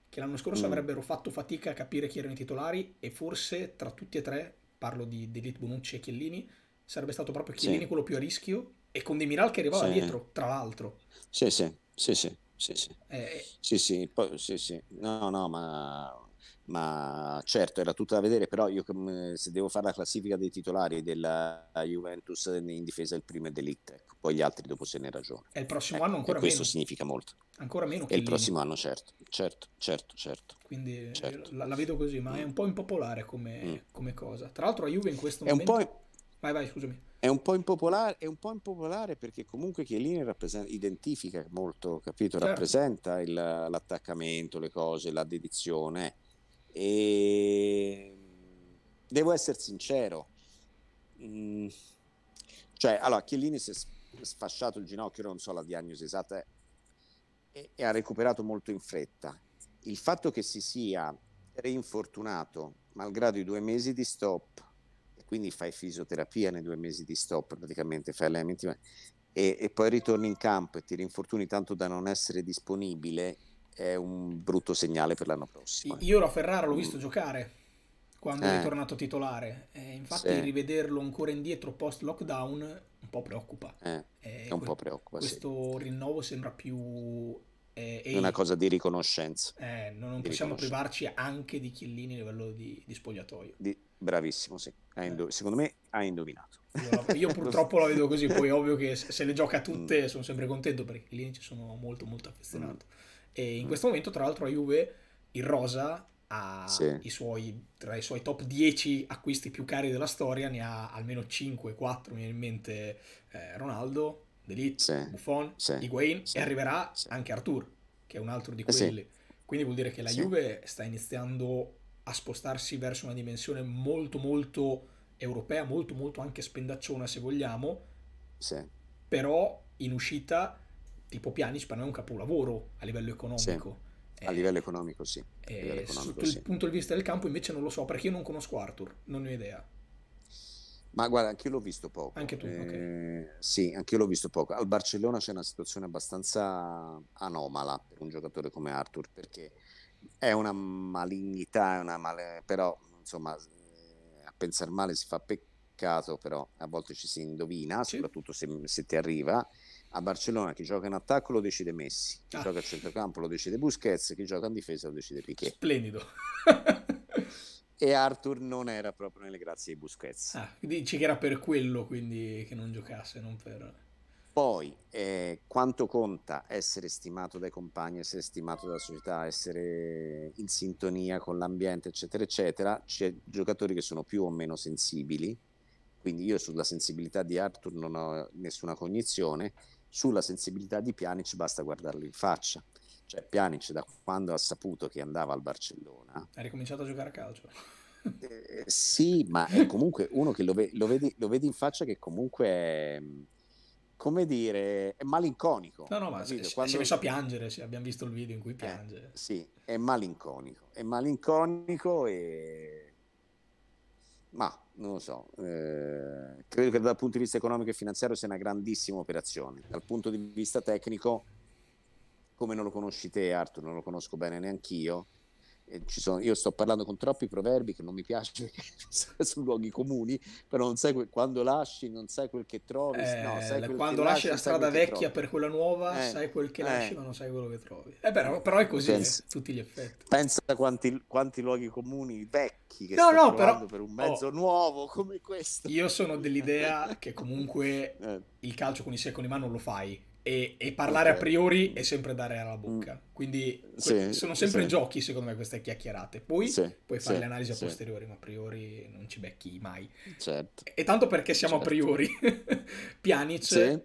che l'anno scorso mm. avrebbero fatto fatica a capire chi erano i titolari e forse tra tutti e tre, parlo di De Bonucci e Chiellini, sarebbe stato proprio Chiellini sì. quello più a rischio e con Demiral che arrivava sì. dietro, tra l'altro. Sì, sì, sì, sì. Sì, sì. Eh, eh. Sì, sì, poi, sì, sì. No, no, ma ma certo era tutto da vedere però io se devo fare la classifica dei titolari della Juventus in difesa del primo è Delict ecco. poi gli altri dopo se ne ragiona e il prossimo ecco, anno ancora questo meno. significa molto ancora meno e il prossimo anno certo certo certo certo quindi eh, certo. La, la, vedo così ma mm. è un po' impopolare come, mm. come, cosa tra l'altro la Juve in questo è momento un po'... vai vai scusami è un, è un po' impopolare, perché comunque Chiellini identifica molto, capito? Certo. Rappresenta il, l'attaccamento, le cose, la dedizione. E devo essere sincero. Mm. Cioè, allora, Chiellini si è sfasciato il ginocchio, non so la diagnosi esatta, e, e ha recuperato molto in fretta. Il fatto che si sia reinfortunato, malgrado i due mesi di stop, quindi fai fisioterapia nei due mesi di stop, praticamente fai allenamenti e, e poi ritorni in campo e ti rinfortuni tanto da non essere disponibile, è un brutto segnale per l'anno prossimo. Io la Ferrara l'ho mm. visto giocare quando eh. è tornato titolare, e infatti sì. rivederlo ancora indietro post lockdown un po' preoccupa. Eh. Eh, un que- po' preoccupa. Questo sì. rinnovo sembra più è una cosa di riconoscenza. Eh, non, non di possiamo riconoscenza. privarci anche di Chiellini a livello di, di spogliatoio. Di, Bravissimo, sì. Eh. Indov- secondo me hai indovinato. Io, purtroppo la vedo così, poi ovvio che se le gioca mm. tutte mm. sono sempre contento perché i ci sono molto molto affezionato. Mm. E in mm. questo momento tra l'altro a Juve il Rosa ha sì. i suoi, tra i suoi top 10 acquisti più cari della storia, ne ha almeno 5-4, mi viene in mente eh, Ronaldo, Delete, sì. Buffon, sì. Higuain sì. e arriverà anche Artur, che è un altro di eh quelli. Quindi vuol dire che la Juve sta iniziando a spostarsi verso una dimensione molto molto europea, molto molto anche spendacciona se vogliamo, sì. però in uscita tipo Pianic per noi è un capolavoro a livello economico. Sì. A livello economico sì. Eh, livello economico, sì. punto di vista del campo invece non lo so perché io non conosco Arthur, non ne ho idea. Ma guarda, anch'io l'ho visto poco. Anche tu, eh, okay. Sì, anch'io l'ho visto poco. Al Barcellona c'è una situazione abbastanza anomala per un giocatore come Arthur perché è una malignità, è una male... però insomma a pensare male si fa peccato, però a volte ci si indovina, sì. soprattutto se, se, ti arriva. A Barcellona chi gioca in attacco lo decide Messi, chi ah. gioca a centrocampo lo decide Busquets, chi gioca in difesa lo decide Piquet. Splendido. e Arthur non era proprio nelle grazie di Busquets. Ah, dici che era per quello quindi che non giocasse, non per... Poi eh, quanto conta essere stimato dai compagni, essere stimato dalla società, essere in sintonia con l'ambiente, eccetera, eccetera. C'è giocatori che sono più o meno sensibili, quindi io sulla sensibilità di Arthur non ho nessuna cognizione, sulla sensibilità di Pjanic basta guardarlo in faccia. Cioè Pjanic da quando ha saputo che andava al Barcellona... Ha ricominciato a giocare a calcio. Eh, sì, ma è comunque uno che lo, ve- lo, vedi, lo vedi in faccia che comunque... È, come dire, è malinconico. No, no, ma si, Quando... si è messo a piangere, abbiamo visto il video in cui eh, piange. Eh, sì, è malinconico, è malinconico e... Ma non lo so, eh, credo che dal punto di vista economico e finanziario sia una grandissima operazione. Dal punto di vista tecnico, come non lo conosci te Arthur, non lo conosco bene neanch'io, sono, io sto parlando con troppi proverbi che non mi piace su luoghi comuni, però non sai que- quando lasci, non sai quel che trovi. Eh, no, sai quel quando lasci, lasci la strada vecchia per quella nuova, eh, sai quel che eh. lasci, ma non sai quello che trovi. Eh, però, però, è così, pensa, cioè, eh, tutti gli effetti. Pensa quanti, quanti luoghi comuni vecchi che no, no però, per un mezzo oh, nuovo come questo. Io sono dell'idea che comunque eh. il calcio con i secoli in mano lo fai e, e parlare okay. a priori è sempre dare alla bocca. Mm. Quindi sì, sono sempre sì. giochi, secondo me, queste chiacchierate. Poi sì, puoi fare le analisi a posteriori, ma a priori non ci becchi mai. Certo. E tanto perché siamo certo. a priori. Pjanic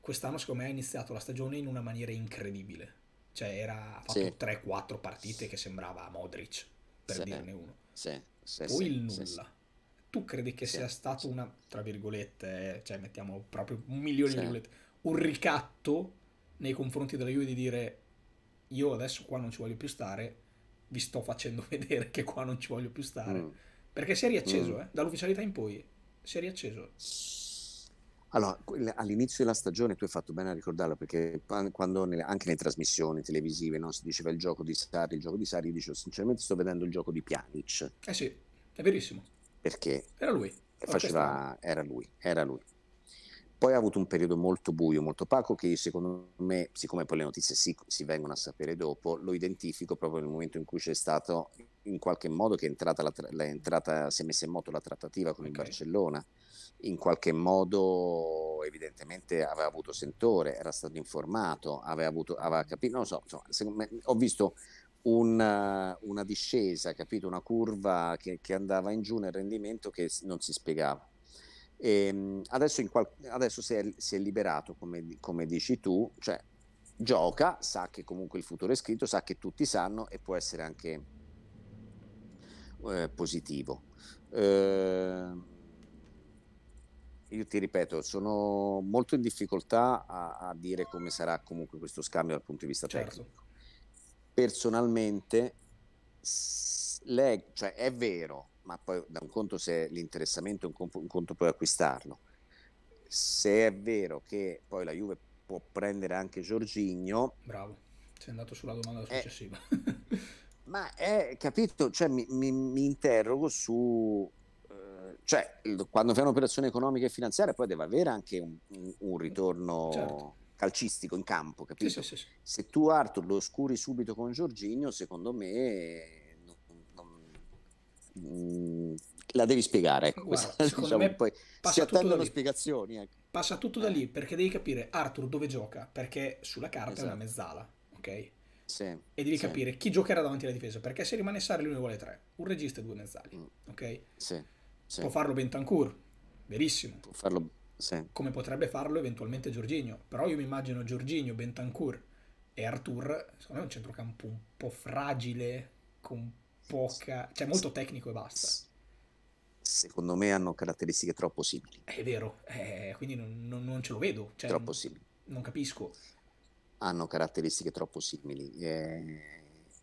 quest'anno, secondo me, ha iniziato la stagione in una maniera incredibile. Cioè, era, ha fatto 3-4 partite che sembrava Modric, per dirne uno. Poi il nulla tu credi che sì, sia stato sì. una, tra virgolette, cioè mettiamo proprio un milione sì. di virgolette, un ricatto nei confronti della Juve di dire io adesso qua non ci voglio più stare, vi sto facendo vedere che qua non ci voglio più stare. Mm. Perché si è riacceso, mm. eh, dall'ufficialità in poi, si è riacceso. Allora, all'inizio della stagione tu hai fatto bene a ricordarlo perché quando nelle, anche nelle trasmissioni televisive no, si diceva il gioco di Sari, il gioco di Sarri, io dicevo sinceramente sto vedendo il gioco di Pjanic. Eh sì, è verissimo. Perché? Era lui. Faceva, era lui, era lui. Poi ha avuto un periodo molto buio, molto opaco, che secondo me, siccome poi le notizie si, si, vengono a sapere dopo, lo identifico proprio nel momento in cui c'è stato, in qualche modo, che è entrata, la, la è entrata si è messa in moto la trattativa con okay. il Barcellona. In qualche modo, evidentemente, aveva avuto sentore, era stato informato, aveva, avuto, aveva capito, non lo so, insomma, me, ho visto una, una, discesa, capito? una curva che, che andava in giù nel rendimento che non si spiegava. E ehm, adesso, qual- adesso si, è, si, è, liberato, come, come dici tu, cioè gioca, sa che comunque il futuro è scritto, sa che tutti sanno e può essere anche eh, positivo. Eh, io ti ripeto, sono molto in difficoltà a, a, dire come sarà comunque questo scambio dal punto di vista certo. tecnico. Personalmente, s- lei, cioè, è vero ma poi da un conto se l'interessamento è un, un conto poi acquistarlo. Se è vero che poi la Juve può prendere anche Giorgigno... Bravo, sei andato sulla domanda eh. successiva. È, ma è, capito, cioè, mi, mi, mi interrogo su eh, cioè quando fai un'operazione economica e finanziaria poi deve avere anche un, un, un ritorno certo. calcistico in campo, capito? Sì, sì, sì, Se tu Arthur lo oscuri subito con Giorginio, secondo me Mm, la devi spiegare. Ecco. Guarda, Questa, diciamo, me poi si attendono spiegazioni. Ecco. Passa tutto da lì perché devi capire Arthur dove gioca, perché sulla carta esatto. è una esatto. mezzala, ok? Sì, e devi sì. capire chi giocherà davanti alla difesa perché se rimane Sarri lui ne vuole tre un regista e due mezzali mm. ok sì, può farlo Bentancur verissimo può farlo, come potrebbe farlo eventualmente Giorginio però io mi immagino Giorginio Bentancur e Artur secondo me è un centrocampo un po' fragile con poca, cioè molto tecnico e basta. Secondo me hanno caratteristiche troppo simili. È vero, eh, quindi non, non, non, ce lo vedo. Cioè, troppo simili. Non capisco. Hanno caratteristiche troppo simili. Eh,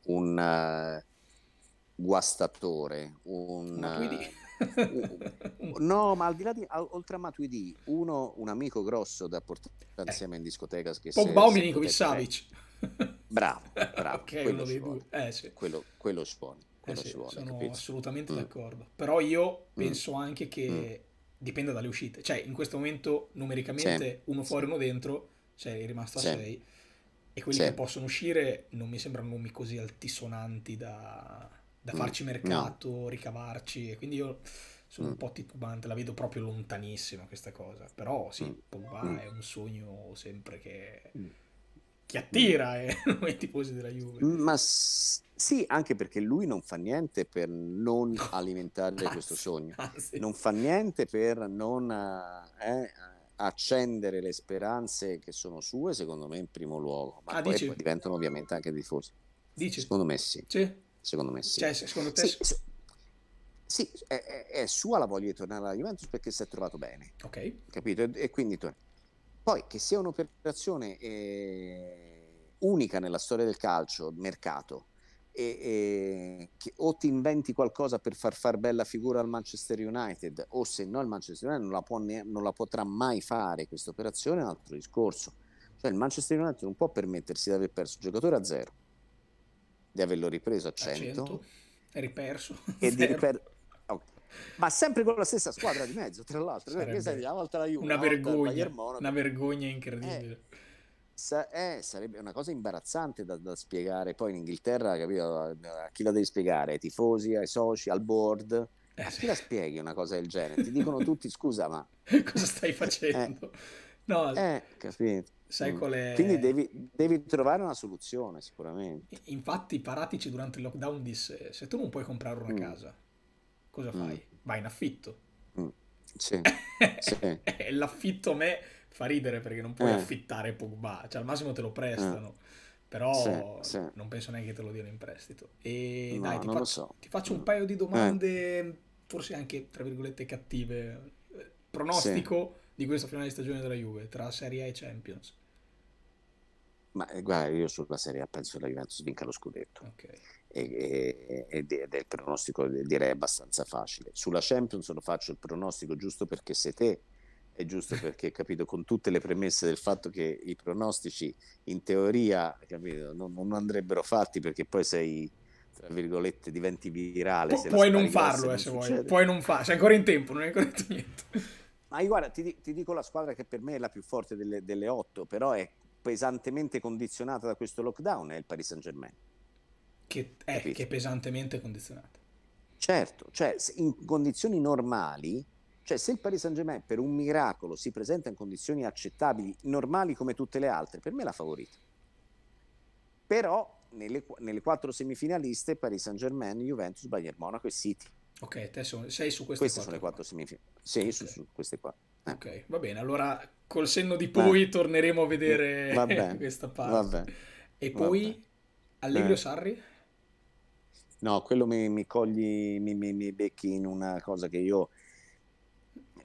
un uh, guastatore, un... Matuidi. Uh, eh, no, ma al di là di... Oltre a Matuidi, uno, un amico grosso da portare eh. insieme in discoteca... Che Pogba o Milinkovic eh. Savic? Bravo, bravo. okay, quello, uno Eh, sì. quello, quello suona. Eh quello eh sì, ci vuole. Sono capito? assolutamente mm. d'accordo. Però io mm. penso anche che mm. dipenda dalle uscite. Cioè, in questo momento, numericamente, sì. uno fuori, uno dentro, sei rimasto a sei. E quelli che possono uscire non mi sembrano nomi così altisonanti da, da mm. farci mercato, no. ricavarci. E quindi io sono un mm. po' titubante, la vedo proprio lontanissima questa cosa. Però sì, mm. Pogba è un sogno sempre che chi attira è eh, i tifosi della Juve. Ma sì, anche perché lui non fa niente per non alimentare anzi, questo sogno, anzi. Ah, non fa niente per non eh, eh, accendere le speranze che sono sue, secondo me in primo luogo, ma ah, poi, poi, diventano ovviamente anche tifosi. Dice. Secondo me sì. sì. Secondo me sì. Cioè, secondo te sì. sì. Sì, è, è, sua la voglia di tornare alla Juventus perché si è trovato bene. Ok. Capito? E, e quindi torna. Poi che sia un'operazione eh, unica nella storia del calcio, mercato, e, e, o ti inventi qualcosa per far far bella figura al Manchester United o se no il Manchester United non la, può ne- non la potrà mai fare questa operazione è un altro discorso cioè il Manchester United non può permettersi di aver perso il giocatore a zero di averlo ripreso a 100, a 100 riperso, e, di riper- ma sempre con la stessa squadra di mezzo, tra l'altro. Sarebbe... Sai, una volta la Juve, una, una vergogna, una vergogna incredibile. Eh, sa- eh, sarebbe una cosa imbarazzante da, da spiegare poi in Inghilterra, capito? A chi la devi spiegare? Ai tifosi, ai soci, al board? Eh, a chi la spieghi una cosa del genere? Ti dicono tutti, scusa, ma... cosa stai eh, facendo? No, eh, capito. Sai mm. qual è... Quindi devi, devi, trovare una soluzione sicuramente. Infatti Paratici durante il lockdown disse se tu non puoi comprare una mm. casa, cosa mm. fai? Mm. Vai in affitto. Mm. Sì. sì. L'affitto a me fa ridere perché non puoi eh. affittare Pogba, cioè al massimo te lo prestano. Eh. Però sì, sì. non penso neanche che te lo diano in prestito. E no, dai, ti, fa so. ti, faccio un paio di domande, eh. forse anche tra virgolette cattive. Eh, pronostico di questa finale di stagione della Juve tra Serie A e Champions? Ma eh, guarda, io sulla Serie A penso che la Juventus vinca lo scudetto. Ok e, e, e, del pronostico direi abbastanza facile. Sulla Champions lo faccio il pronostico giusto perché sei te, è giusto perché capito con tutte le premesse del fatto che i pronostici in teoria capito, non, non andrebbero fatti perché poi sei tra virgolette diventi virale. Pu- puoi non farlo eh, se vuoi, puoi non farlo, sei ancora in tempo, non hai ancora detto niente. Ma ah, guarda, ti, ti, dico la squadra che per me è la più forte delle, delle otto, però è pesantemente condizionata da questo lockdown, è il Paris Saint Germain che è, che pesantemente condizionata. Certo, cioè in condizioni normali, cioè se il Paris Saint-Germain per un miracolo si presenta in condizioni accettabili, normali come tutte le altre, per me è la favorita. Però nelle, nelle quattro semifinaliste Paris Saint-Germain, Juventus, Bayern Monaco e City. Ok, te sono, sei su queste, queste quattro. Queste sono le quattro semifinali. Sei okay. su, su, queste qua. Eh. Ok, va bene. Allora col senno di poi eh. torneremo a vedere bene, questa parte. E poi Allegro eh. Sarri? No, quello mi, mi cogli, mi, mi, mi, becchi in una cosa che io...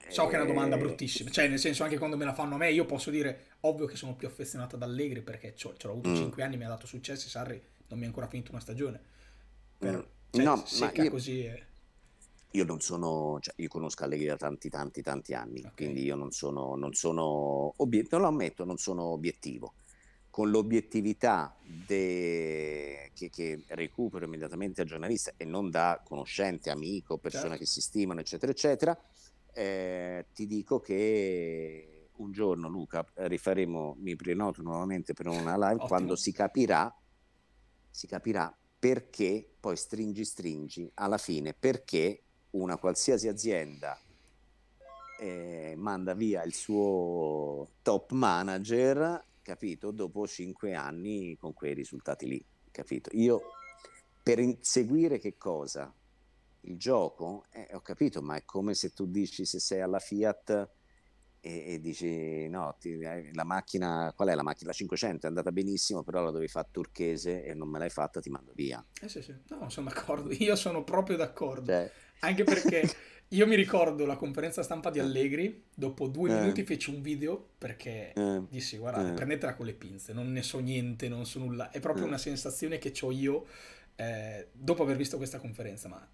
So che è una domanda eh, bruttissima, cioè nel senso anche quando me la fanno a me io posso dire ovvio che sono più affezionato ad Allegri perché ce l'ho avuto mm. 5 anni, mi ha dato successo Sarri non mi ha ancora finito una stagione. Però, mm. cioè, no, secca io... così... È io non sono, cioè io conosco Allegri da tanti, tanti, tanti anni, okay. quindi io non sono, non sono obiettivo, lo ammetto, non sono obiettivo con l'obiettività de... che, che, recupero immediatamente al giornalista e non da conoscente, amico, persona certo. che si stimano, eccetera, eccetera, eh, ti dico che un giorno, Luca, rifaremo, mi prenoto nuovamente per una live, Ottimo. quando si capirà, si capirà perché poi stringi, stringi, alla fine perché una qualsiasi azienda eh, manda via il suo top manager capito, dopo cinque anni con quei risultati lì, capito? Io per inseguire che cosa? Il gioco? Eh, ho capito, ma è come se tu dici se sei alla Fiat e, e dici no, ti, la macchina, qual è la macchina? La 500 è andata benissimo, però la dovevi fare turchese e non me l'hai fatta, ti mando via. Eh sì, sì, no, sono d'accordo, io sono proprio d'accordo. Cioè. Anche perché... Io mi ricordo la conferenza stampa di eh. Allegri, dopo due eh. minuti feci un video perché eh. dissi guardate, eh. prendetela con le pinze, non ne so niente, non so nulla, è proprio eh. una sensazione che ho io eh, dopo aver visto questa conferenza, ma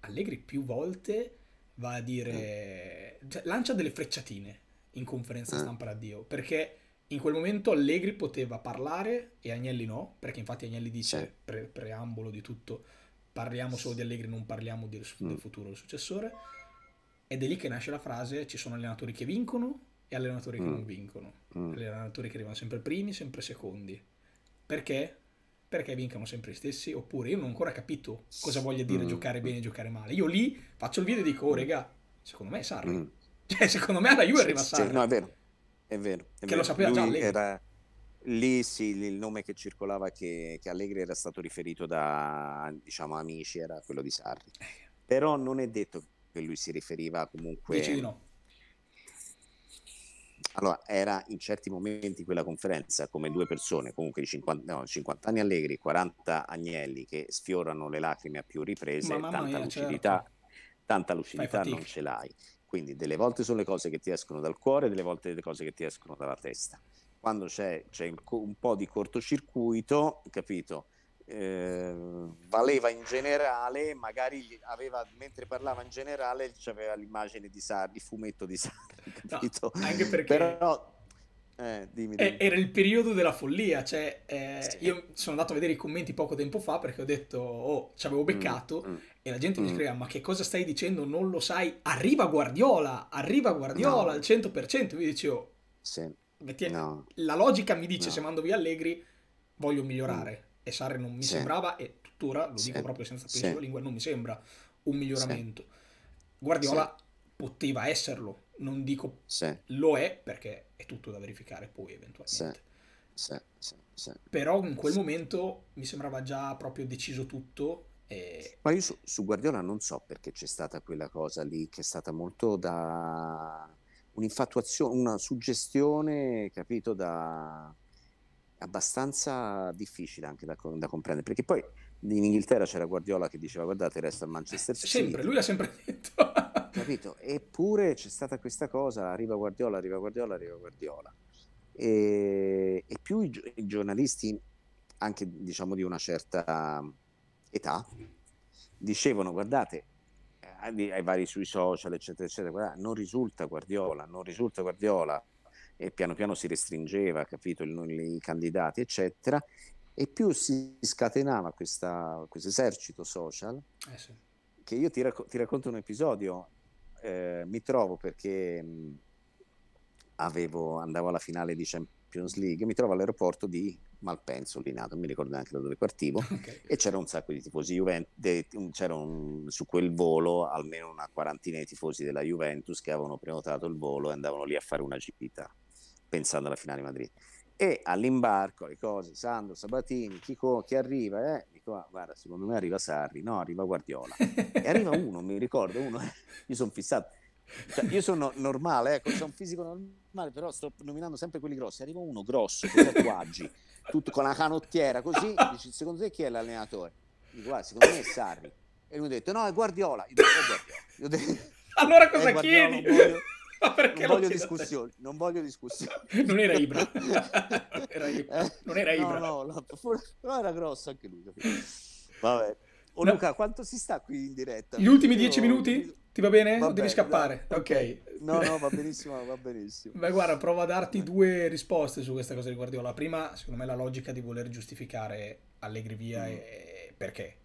Allegri più volte va a dire, cioè, lancia delle frecciatine in conferenza stampa da Dio, perché in quel momento Allegri poteva parlare e Agnelli no, perché infatti Agnelli dice pre- preambolo di tutto parliamo solo di Allegri, non parliamo del, del mm. futuro del successore. Ed è lì che nasce la frase: ci sono allenatori che vincono e allenatori che mm. non vincono, mm. allenatori che arrivano sempre primi, sempre secondi. Perché? Perché vincono sempre gli stessi? Oppure io non ho ancora capito cosa voglia dire giocare bene e giocare male. Io lì faccio il video e dico: oh, regà, secondo me è Sarri. Cioè, secondo me alla Juve arriva Sarri. no, è vero. È vero. È che vero. lo sapeva Lui già Allegri. Era Lì sì, il nome che circolava che, che Allegri era stato riferito da diciamo, amici era quello di Sarri. Eh. Però non è detto che lui si riferiva comunque... Dici Allora, era in certi momenti quella conferenza come due persone, comunque 50, no, 50 anni Allegri, 40 Agnelli, che sfiorano le lacrime a più riprese, Ma tanta, mia, lucidità, certo. tanta lucidità non ce l'hai. Quindi delle volte sono le cose che ti escono dal cuore, delle volte le cose che ti escono dalla testa quando c'è, c'è un po' di cortocircuito, capito? Eh, valeva in generale, magari aveva, mentre parlava in generale, c'aveva l'immagine di Sarri, il fumetto di Sarri, capito? No, anche perché... Però, eh, dimmi, dimmi. Era il periodo della follia, cioè eh, sì. io sono andato a vedere i commenti poco tempo fa perché ho detto, oh, ci avevo beccato mm, mm, e la gente mm. mi scriveva, ma che cosa stai dicendo, non lo sai, arriva Guardiola, arriva Guardiola no. al 100%, io dicevo, sì. Perché no. la logica mi dice no. se mando via Allegri voglio migliorare. Mm. E Sarri non mi sì. sembrava, e tuttora lo sì. dico proprio senza pezzo sì. lingua, non mi sembra un miglioramento. Guardiola poteva esserlo, non dico lo è perché è tutto da verificare poi eventualmente. Però in quel momento mi sembrava già proprio deciso tutto ma io su, su, Guardiola non so perché c'è stata quella cosa lì che è stata molto da un'infatuazione, una suggestione, capito, da abbastanza difficile anche da, da comprendere, perché poi in Inghilterra c'era Guardiola che diceva guardate resta a Manchester City. Sempre, lui l'ha sempre detto. capito? Eppure c'è stata questa cosa, arriva Guardiola, arriva Guardiola, arriva Guardiola. E, e più i, i, giornalisti, anche diciamo di una certa età, dicevano guardate ai vari sui social, eccetera, eccetera, non risulta Guardiola, non risulta Guardiola, e piano piano si restringeva, capito, i candidati, eccetera, e più si scatenava questo esercito social, eh sì. che io ti, racco- ti, racconto un episodio, eh, mi trovo perché mh, avevo, andavo alla finale di Champions League, mi trovo all'aeroporto di Malpenso, Linato, mi ricordo neanche da dove partivo, okay. e c'era un sacco di tifosi Juventus, c'era un, su quel volo almeno una quarantina di tifosi della Juventus che avevano prenotato il volo e andavano lì a fare una gita, pensando alla finale Madrid. E all'imbarco, le cose, Sandro, Sabatini, chi, co- chi arriva? Eh? Dico, ah, guarda, secondo me arriva Sarri, no, arriva Guardiola. e arriva uno, mi ricordo, uno, eh. io sono fissato. Cioè, io sono normale, ecco, sono un fisico normale, però sto nominando sempre quelli grossi. Arriva uno grosso con tatuaggi tutto con la canottiera così, dici secondo te chi è l'allenatore? Dico guarda secondo me è Sarri e lui ha detto no è Guardiola, io dico, eh, Guardiola. allora cosa eh, chiedi? Non voglio, non voglio discussioni, non voglio discussioni. Non era Ibra. era Ibra. Eh, non era Ibra. No, no, però era grosso anche lui. Vabbè. Oh, no. Luca, quanto si sta qui in diretta? Gli ultimi dieci io... minuti? Ti va bene? Va Devi bene, scappare. Da, ok. No, no, va benissimo, va benissimo. Beh, guarda, provo a darti eh. due risposte su questa cosa di Guardiola. La prima, secondo me, la logica di voler giustificare Allegri via mm. e perché.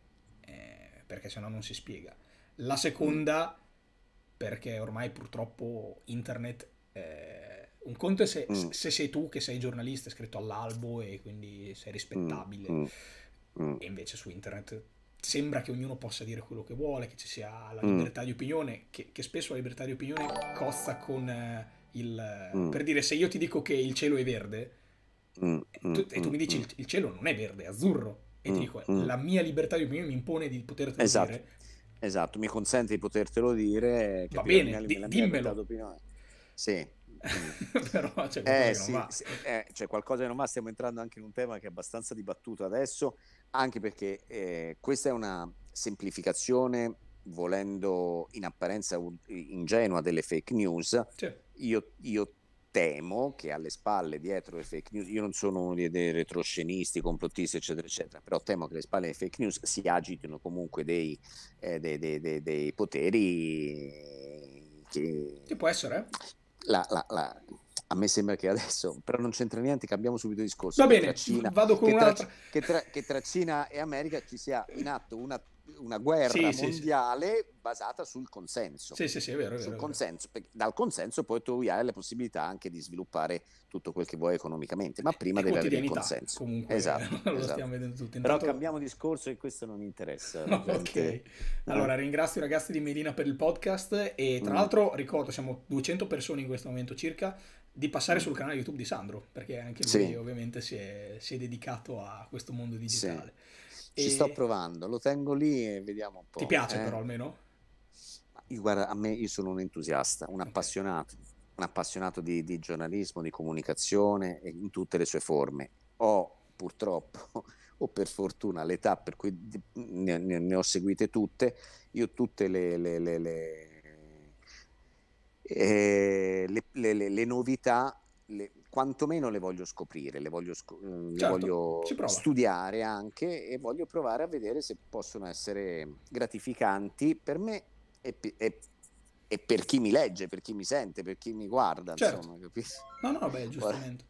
Eh, perché sennò non si spiega. La seconda, mm. perché ormai purtroppo internet... Eh, un conto è se, mm. se, sei tu che sei giornalista, è scritto all'albo e quindi sei mm. rispettabile. Mm. Mm. E invece su internet sembra che ognuno possa dire quello che vuole, che ci sia la mm. libertà mm. di opinione, che, che, spesso la libertà di opinione cozza con eh, il... Mm. per dire se io ti dico che il cielo è verde mm. e, eh, tu, mm, e tu mi mm, dici il, il, cielo non è verde, è azzurro e ti dico la mia libertà di opinione mi impone di potertelo esatto. dire. Esatto, mi consente di potertelo dire. Va bene, mia, di, dimmelo. Sì. Però c'è qualcosa eh, che non sì, va. Sì, eh, cioè, qualcosa che non va, stiamo entrando anche in un tema che è abbastanza dibattuto adesso anche perché eh, questa è una semplificazione volendo in apparenza ingenua delle fake news, sì. io, io, temo che alle spalle dietro le fake news, io non sono uno dei, dei retroscenisti, complottisti, eccetera, eccetera, però temo che alle spalle delle fake news si agitino comunque dei, eh, dei, dei, dei poteri che... Che può essere? Eh? La, la, la a me sembra che adesso, però non c'entra niente, cambiamo subito discorso. Va bene, Cina, vado con che Tra, che, tra, che tra Cina e America ci sia in atto una una guerra sì, mondiale sì, sì. basata sul consenso. Sì, sì, sì, è vero. È vero, consenso, vero. Dal consenso poi tu hai la possibilità anche di sviluppare tutto quel che vuoi economicamente, ma prima e devi avere il consenso. Comunque, esatto, lo esatto. stiamo vedendo tutti. Intanto... Però cambiamo discorso e questo non interessa. No, okay. no. Allora, mm. ringrazio i ragazzi di Medina per il podcast e tra mm. l'altro ricordo, siamo 200 persone in questo momento circa, di passare mm. sul canale YouTube di Sandro, perché anche lui sì. ovviamente si è, si è, dedicato a questo mondo digitale. Sì. E... Ci sto provando, lo tengo lì e vediamo un po'. Ti piace eh? però almeno? Io, guarda, a me io sono un entusiasta, un okay. appassionato, un appassionato di, di, giornalismo, di comunicazione in tutte le sue forme. Ho purtroppo, o per fortuna, l'età per cui ne, ne, ne ho seguite tutte, io tutte le, le, le, le eh, le le, le, le novità le, quantomeno le voglio scoprire, le voglio, sc- mm, le certo, voglio studiare anche e voglio provare a vedere se possono essere gratificanti per me e, e-, e per chi mi legge, per chi mi sente, per chi mi guarda. Certo. Insomma, capisci? No, no, beh, giustamente.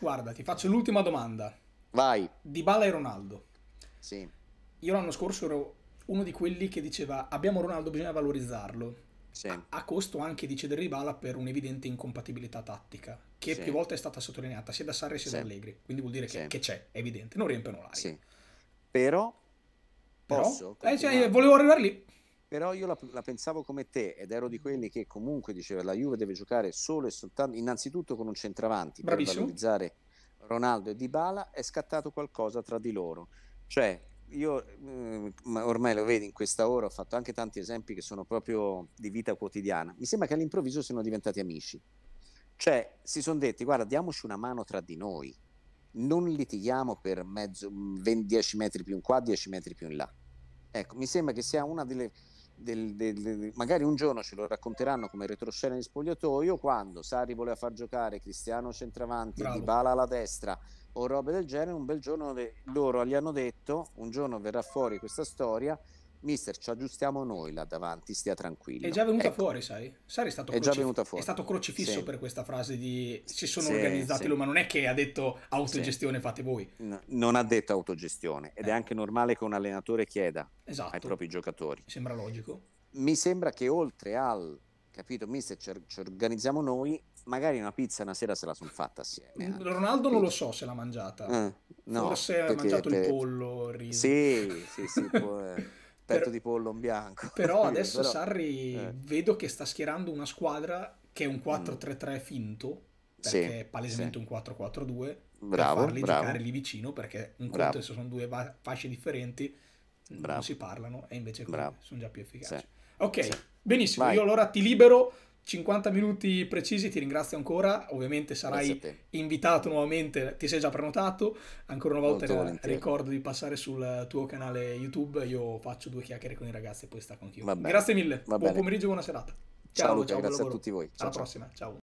Guarda, ti faccio l'ultima domanda. Vai. Di Bala e Ronaldo. Sì. Io l'anno scorso ero uno di quelli che diceva abbiamo Ronaldo, bisogna valorizzarlo sì. a, costo anche di cedere Ribala per un'evidente incompatibilità tattica, che sì. più volte è stata sottolineata sia da Sarri sia da Allegri, quindi vuol dire che, che c'è, è evidente, non riempiono l'aria. Però, Però posso eh, cioè, volevo arrivare lì. Però io la, la, pensavo come te ed ero di quelli che comunque diceva la Juve deve giocare solo e soltanto, innanzitutto con un centravanti Bravissimo. per valorizzare Ronaldo e Dybala, è scattato qualcosa tra di loro. Cioè, io mm, ormai lo vedi in questa ora, ho fatto anche tanti esempi che sono proprio di vita quotidiana. Mi sembra che all'improvviso siano diventati amici. Cioè, si sono detti, guarda, diamoci una mano tra di noi, non litighiamo per mezzo, 20, mm, 10 metri più in qua, 10 metri più in là. Ecco, mi sembra che sia una delle... Del, del, del, magari un giorno ce lo racconteranno come retroscena in spogliatoio quando Sari voleva far giocare Cristiano centravanti, Bravo. Dybala alla destra, o robe del genere, un bel giorno de- loro gli hanno detto, un giorno verrà fuori questa storia, mister ci aggiustiamo noi là davanti, stia tranquillo. È già venuta ecco. fuori, sai? Sari è stato, è crocif- è stato crocifisso sì. per questa frase di si sono sì, organizzati sì. Lui, ma non è che ha detto autogestione fate voi. No, non ha detto autogestione ed eh. è anche normale che un allenatore chieda esatto. ai propri giocatori. sembra logico. Mi sembra che oltre al capito, mister ci organizziamo noi, magari una pizza una sera se la sono fatta assieme. Eh. Ronaldo non lo so se l'ha mangiata. Eh, no, Forse ha mangiato per... il pollo, il riso. Sì, sì, sì. può, eh, petto per... di pollo in bianco. Però adesso Però... Sarri eh. vedo che sta schierando una squadra che è un 4-3-3 mm. finto, perché sì, è palesemente sì. un 4-4-2, bravo, per farli bravo. giocare lì vicino, perché un bravo. conto se sono due va- fasce differenti bravo. non si parlano e invece sono già più efficaci. Sì. Ok, benissimo, Vai. io allora ti libero 50 minuti precisi, ti ringrazio ancora, ovviamente sarai invitato nuovamente, ti sei già prenotato, ancora una volta Molto ricordo di passare sul tuo canale YouTube, io faccio due chiacchiere con i ragazzi e poi stacco anch'io. Grazie mille, buon pomeriggio e buona serata. Ciao, ciao, Luca, ciao grazie a tutti voi. Ciao, Alla ciao. prossima, ciao.